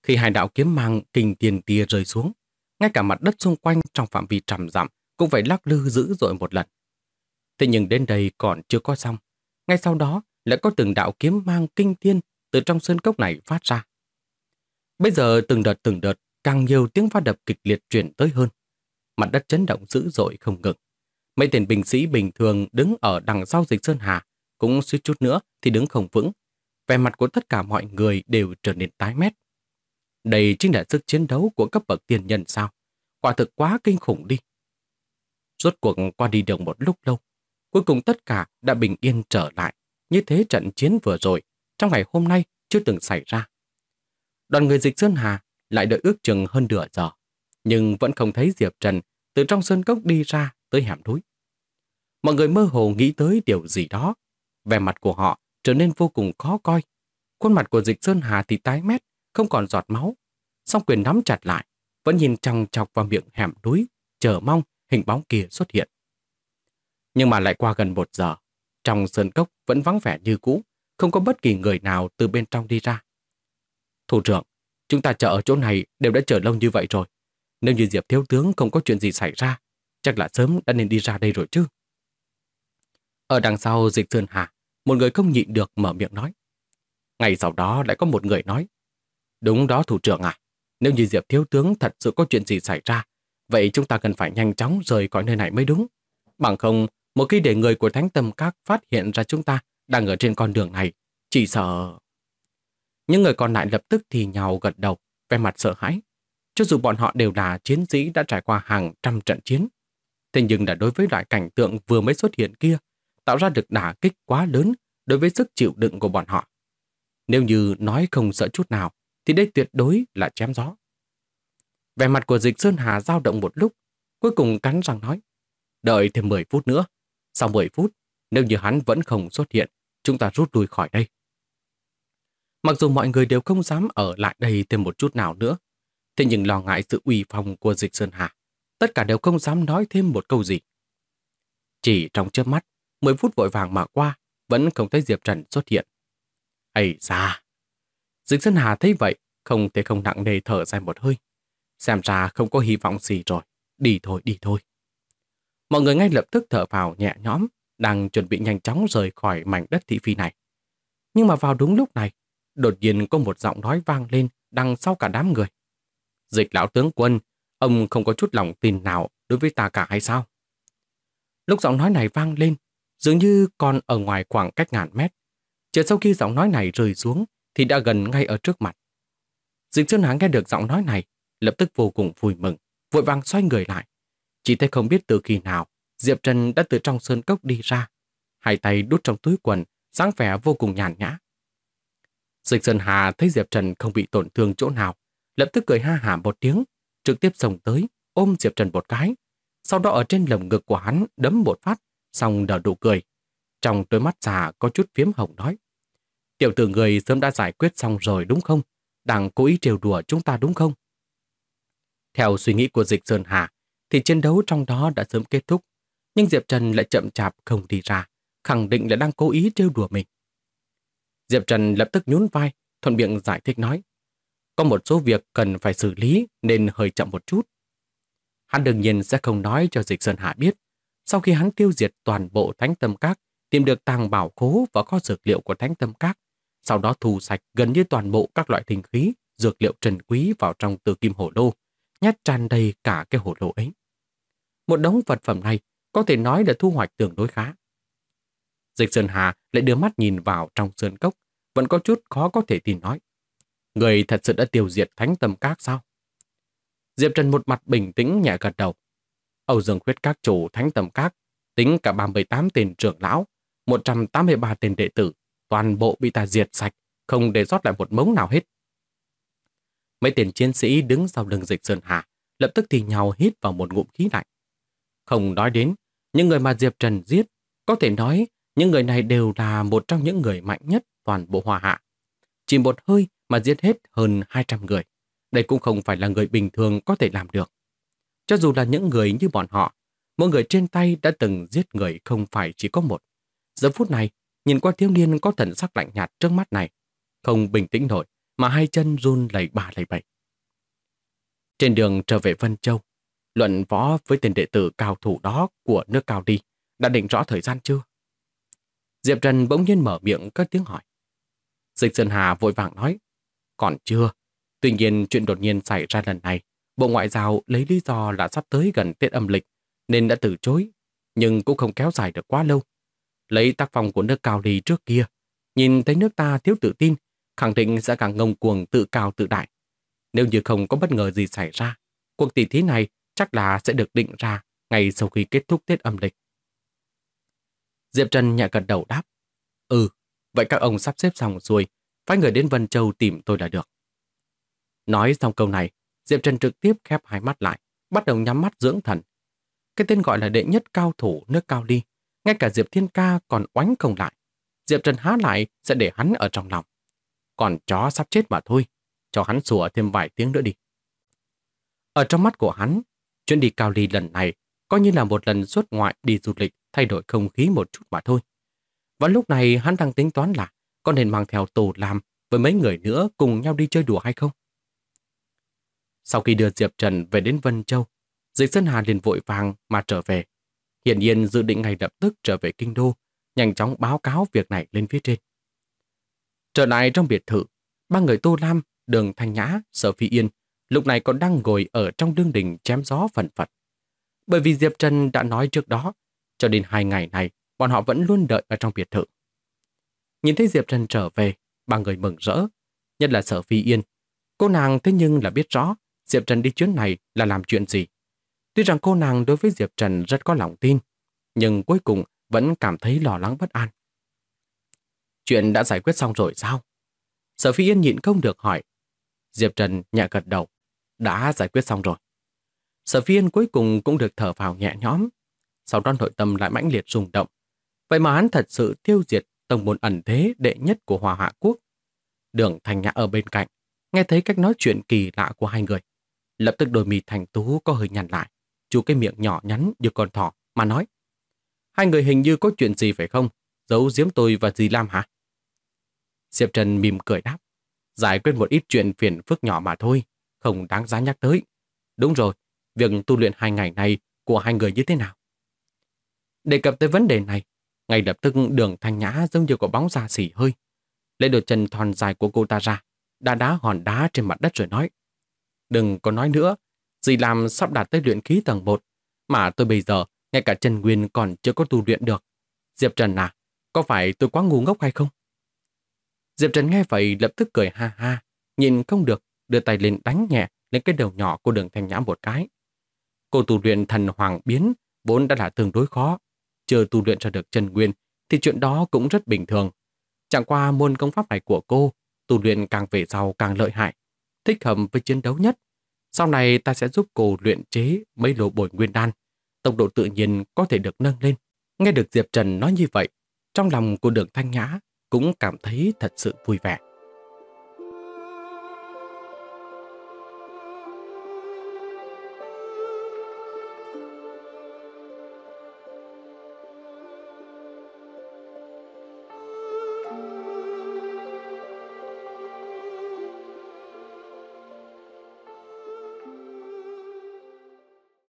khi hai đạo kiếm mang kinh tiền tia rơi xuống, ngay cả mặt đất xung quanh trong phạm vi trầm dặm cũng phải lắc lư dữ dội một lần. Thế nhưng đến đây còn chưa có xong, ngay sau đó lại có từng đạo kiếm mang kinh tiên từ trong sơn cốc này phát ra. Bây giờ từng đợt từng đợt, càng nhiều tiếng va đập kịch liệt chuyển tới hơn. Mặt đất chấn động dữ dội không ngừng. Mấy tên binh sĩ bình thường đứng ở đằng sau dịch Sơn Hà cũng suýt chút nữa thì đứng không vững. Vẻ mặt của tất cả mọi người đều trở nên tái mét. Đây chính là sức chiến đấu của cấp bậc tiền nhân sao? Quả thực quá kinh khủng đi. Rốt cuộc qua đi được một lúc lâu, cuối cùng tất cả đã bình yên trở lại. Như thế trận chiến vừa rồi, trong ngày hôm nay chưa từng xảy ra. Đoàn người dịch Sơn Hà lại đợi ước chừng hơn nửa giờ, nhưng vẫn không thấy Diệp Trần từ trong sơn cốc đi ra tới hẻm núi. Mọi người mơ hồ nghĩ tới điều gì đó vẻ mặt của họ trở nên vô cùng khó coi. Khuôn mặt của dịch Sơn Hà thì tái mét, không còn giọt máu. Song quyền nắm chặt lại, vẫn nhìn chòng chọc vào miệng hẻm núi, chờ mong hình bóng kia xuất hiện. Nhưng mà lại qua gần một giờ, trong sơn cốc vẫn vắng vẻ như cũ, không có bất kỳ người nào từ bên trong đi ra. Thủ trưởng, chúng ta chờ ở chỗ này đều đã chờ lâu như vậy rồi. Nếu như Diệp Thiếu Tướng không có chuyện gì xảy ra, chắc là sớm đã nên đi ra đây rồi chứ. Ở đằng sau dịch sơn hà, một người không nhịn được mở miệng nói. Ngày sau đó lại có một người nói. Đúng đó thủ trưởng à, nếu như Diệp Thiếu Tướng thật sự có chuyện gì xảy ra, vậy chúng ta cần phải nhanh chóng rời khỏi nơi này mới đúng. Bằng không, một khi để người của Thánh Tâm Các phát hiện ra chúng ta đang ở trên con đường này, chỉ sợ... Những người còn lại lập tức thì nhào gật đầu, vẻ mặt sợ hãi. Cho dù bọn họ đều là chiến sĩ đã trải qua hàng trăm trận chiến, thế nhưng đã đối với loại cảnh tượng vừa mới xuất hiện kia, tạo ra được đả kích quá lớn đối với sức chịu đựng của bọn họ. Nếu như nói không sợ chút nào, thì đây tuyệt đối là chém gió. Vẻ mặt của dịch Sơn Hà dao động một lúc, cuối cùng cắn răng nói, đợi thêm 10 phút nữa. Sau 10 phút, nếu như hắn vẫn không xuất hiện, chúng ta rút lui khỏi đây. Mặc dù mọi người đều không dám ở lại đây thêm một chút nào nữa, thế nhưng lo ngại sự uy phong của dịch Sơn Hà, tất cả đều không dám nói thêm một câu gì. Chỉ trong chớp mắt, 10 phút vội vàng mà qua, vẫn không thấy Diệp Trần xuất hiện. Ây da! Dịch Sơn Hà thấy vậy, không thể không nặng nề thở dài một hơi. Xem ra không có hy vọng gì rồi, đi thôi, đi thôi. Mọi người ngay lập tức thở vào nhẹ nhõm, đang chuẩn bị nhanh chóng rời khỏi mảnh đất thị phi này. Nhưng mà vào đúng lúc này, đột nhiên có một giọng nói vang lên đằng sau cả đám người. Dịch lão tướng quân, ông không có chút lòng tin nào đối với ta cả hay sao? Lúc giọng nói này vang lên, dường như còn ở ngoài khoảng cách ngàn mét. Chỉ sau khi giọng nói này rơi xuống thì đã gần ngay ở trước mặt. Dịch Xuân Hán nghe được giọng nói này, lập tức vô cùng vui mừng, vội vàng xoay người lại. Chỉ thấy không biết từ khi nào, Diệp Trần đã từ trong sơn cốc đi ra. Hai tay đút trong túi quần, dáng vẻ vô cùng nhàn nhã. Dịch Sơn Hà thấy Diệp Trần không bị tổn thương chỗ nào, lập tức cười ha hả một tiếng, trực tiếp sồng tới, ôm Diệp Trần một cái. Sau đó ở trên lồng ngực của hắn đấm một phát, xong nở đủ cười. Trong đôi mắt già có chút phiếm hồng nói. Tiểu tử người sớm đã giải quyết xong rồi đúng không? Đang cố ý trêu đùa chúng ta đúng không? Theo suy nghĩ của dịch Sơn Hà, thì chiến đấu trong đó đã sớm kết thúc. Nhưng Diệp Trần lại chậm chạp không đi ra, khẳng định là đang cố ý trêu đùa mình. Diệp Trần lập tức nhún vai, thuận miệng giải thích nói. Có một số việc cần phải xử lý nên hơi chậm một chút. Hắn đương nhiên sẽ không nói cho Dịch Sơn Hà biết sau khi hắn tiêu diệt toàn bộ thánh tâm các, tìm được tàng bảo khố và kho dược liệu của thánh tâm các, sau đó thu sạch gần như toàn bộ các loại thình khí, dược liệu trần quý vào trong từ kim hồ lô, nhét tràn đầy cả cái hồ lô ấy. Một đống vật phẩm này có thể nói là thu hoạch tương đối khá. Dịch Sơn Hà lại đưa mắt nhìn vào trong sơn cốc, vẫn có chút khó có thể tin nói. Người thật sự đã tiêu diệt thánh tâm các sao? Diệp Trần một mặt bình tĩnh nhẹ gật đầu. Âu Dương Khuyết các chủ thánh tầm các, tính cả 38 tên trưởng lão, 183 tên đệ tử, toàn bộ bị ta diệt sạch, không để rót lại một mống nào hết. Mấy tên chiến sĩ đứng sau lưng dịch Sơn Hà, lập tức thì nhau hít vào một ngụm khí lạnh. Không nói đến, những người mà Diệp Trần giết, có thể nói những người này đều là một trong những người mạnh nhất toàn bộ hòa hạ. Chỉ một hơi mà giết hết hơn 200 người. Đây cũng không phải là người bình thường có thể làm được. Cho dù là những người như bọn họ, mỗi người trên tay đã từng giết người không phải chỉ có một. Giờ phút này, nhìn qua thiếu niên có thần sắc lạnh nhạt trước mắt này, không bình tĩnh nổi mà hai chân run lẩy bà lẩy bẩy. Trên đường trở về Vân Châu, luận võ với tên đệ tử cao thủ đó của nước cao đi đã định rõ thời gian chưa? Diệp Trần bỗng nhiên mở miệng cất tiếng hỏi. Dịch Sơn Hà vội vàng nói, còn chưa. Tuy nhiên chuyện đột nhiên xảy ra lần này Bộ Ngoại giao lấy lý do là sắp tới gần Tết âm lịch nên đã từ chối, nhưng cũng không kéo dài được quá lâu. Lấy tác phong của nước cao đi trước kia, nhìn thấy nước ta thiếu tự tin, khẳng định sẽ càng ngông cuồng tự cao tự đại. Nếu như không có bất ngờ gì xảy ra, cuộc tỷ thí này chắc là sẽ được định ra ngay sau khi kết thúc Tết âm lịch. Diệp Trần nhẹ gật đầu đáp. Ừ, vậy các ông sắp xếp xong rồi, phải người đến Vân Châu tìm tôi là được. Nói xong câu này, Diệp Trần trực tiếp khép hai mắt lại, bắt đầu nhắm mắt dưỡng thần. Cái tên gọi là đệ nhất cao thủ nước cao ly, ngay cả Diệp Thiên Ca còn oánh không lại. Diệp Trần há lại sẽ để hắn ở trong lòng. Còn chó sắp chết mà thôi, cho hắn sủa thêm vài tiếng nữa đi. Ở trong mắt của hắn, chuyến đi cao ly lần này coi như là một lần xuất ngoại đi du lịch thay đổi không khí một chút mà thôi. Và lúc này hắn đang tính toán là có nên mang theo tổ làm với mấy người nữa cùng nhau đi chơi đùa hay không? Sau khi đưa Diệp Trần về đến Vân Châu, Dịch Sơn Hà liền vội vàng mà trở về. Hiển nhiên dự định ngày lập tức trở về Kinh Đô, nhanh chóng báo cáo việc này lên phía trên. Trở lại trong biệt thự, ba người Tô Lam, Đường Thanh Nhã, Sở Phi Yên lúc này còn đang ngồi ở trong đương đình chém gió phần phật. Bởi vì Diệp Trần đã nói trước đó, cho đến hai ngày này, bọn họ vẫn luôn đợi ở trong biệt thự. Nhìn thấy Diệp Trần trở về, ba người mừng rỡ, nhất là Sở Phi Yên. Cô nàng thế nhưng là biết rõ, Diệp Trần đi chuyến này là làm chuyện gì. Tuy rằng cô nàng đối với Diệp Trần rất có lòng tin, nhưng cuối cùng vẫn cảm thấy lo lắng bất an. Chuyện đã giải quyết xong rồi sao? Sở Phi Yên nhịn không được hỏi. Diệp Trần nhẹ gật đầu. Đã giải quyết xong rồi. Sở Phi Yên cuối cùng cũng được thở vào nhẹ nhõm. Sau đó nội tâm lại mãnh liệt rung động. Vậy mà hắn thật sự tiêu diệt tổng môn ẩn thế đệ nhất của Hòa Hạ Quốc. Đường Thành Nhã ở bên cạnh, nghe thấy cách nói chuyện kỳ lạ của hai người. Lập tức đôi mì thành tú có hơi nhăn lại, chú cái miệng nhỏ nhắn như con thỏ mà nói. Hai người hình như có chuyện gì phải không? Giấu giếm tôi và dì Lam hả? Diệp Trần mỉm cười đáp. Giải quyết một ít chuyện phiền phức nhỏ mà thôi, không đáng giá nhắc tới. Đúng rồi, việc tu luyện hai ngày này của hai người như thế nào? Đề cập tới vấn đề này, ngay lập tức đường thanh nhã giống như có bóng da xỉ hơi. Lấy đôi chân thon dài của cô ta ra, đã đá hòn đá trên mặt đất rồi nói. Đừng có nói nữa, dì làm sắp đạt tới luyện khí tầng 1, mà tôi bây giờ ngay cả Trần Nguyên còn chưa có tu luyện được. Diệp Trần à, có phải tôi quá ngu ngốc hay không? Diệp Trần nghe vậy lập tức cười ha ha, nhìn không được, đưa tay lên đánh nhẹ lên cái đầu nhỏ của đường thanh nhã một cái. Cô tu luyện thần hoàng biến vốn đã là tương đối khó, chưa tu luyện cho được Trần Nguyên thì chuyện đó cũng rất bình thường. Chẳng qua môn công pháp này của cô, tu luyện càng về sau càng lợi hại, thích hợp với chiến đấu nhất. Sau này ta sẽ giúp cô luyện chế mấy lô bồi nguyên đan. Tốc độ tự nhiên có thể được nâng lên. Nghe được Diệp Trần nói như vậy, trong lòng của đường Thanh Nhã cũng cảm thấy thật sự vui vẻ.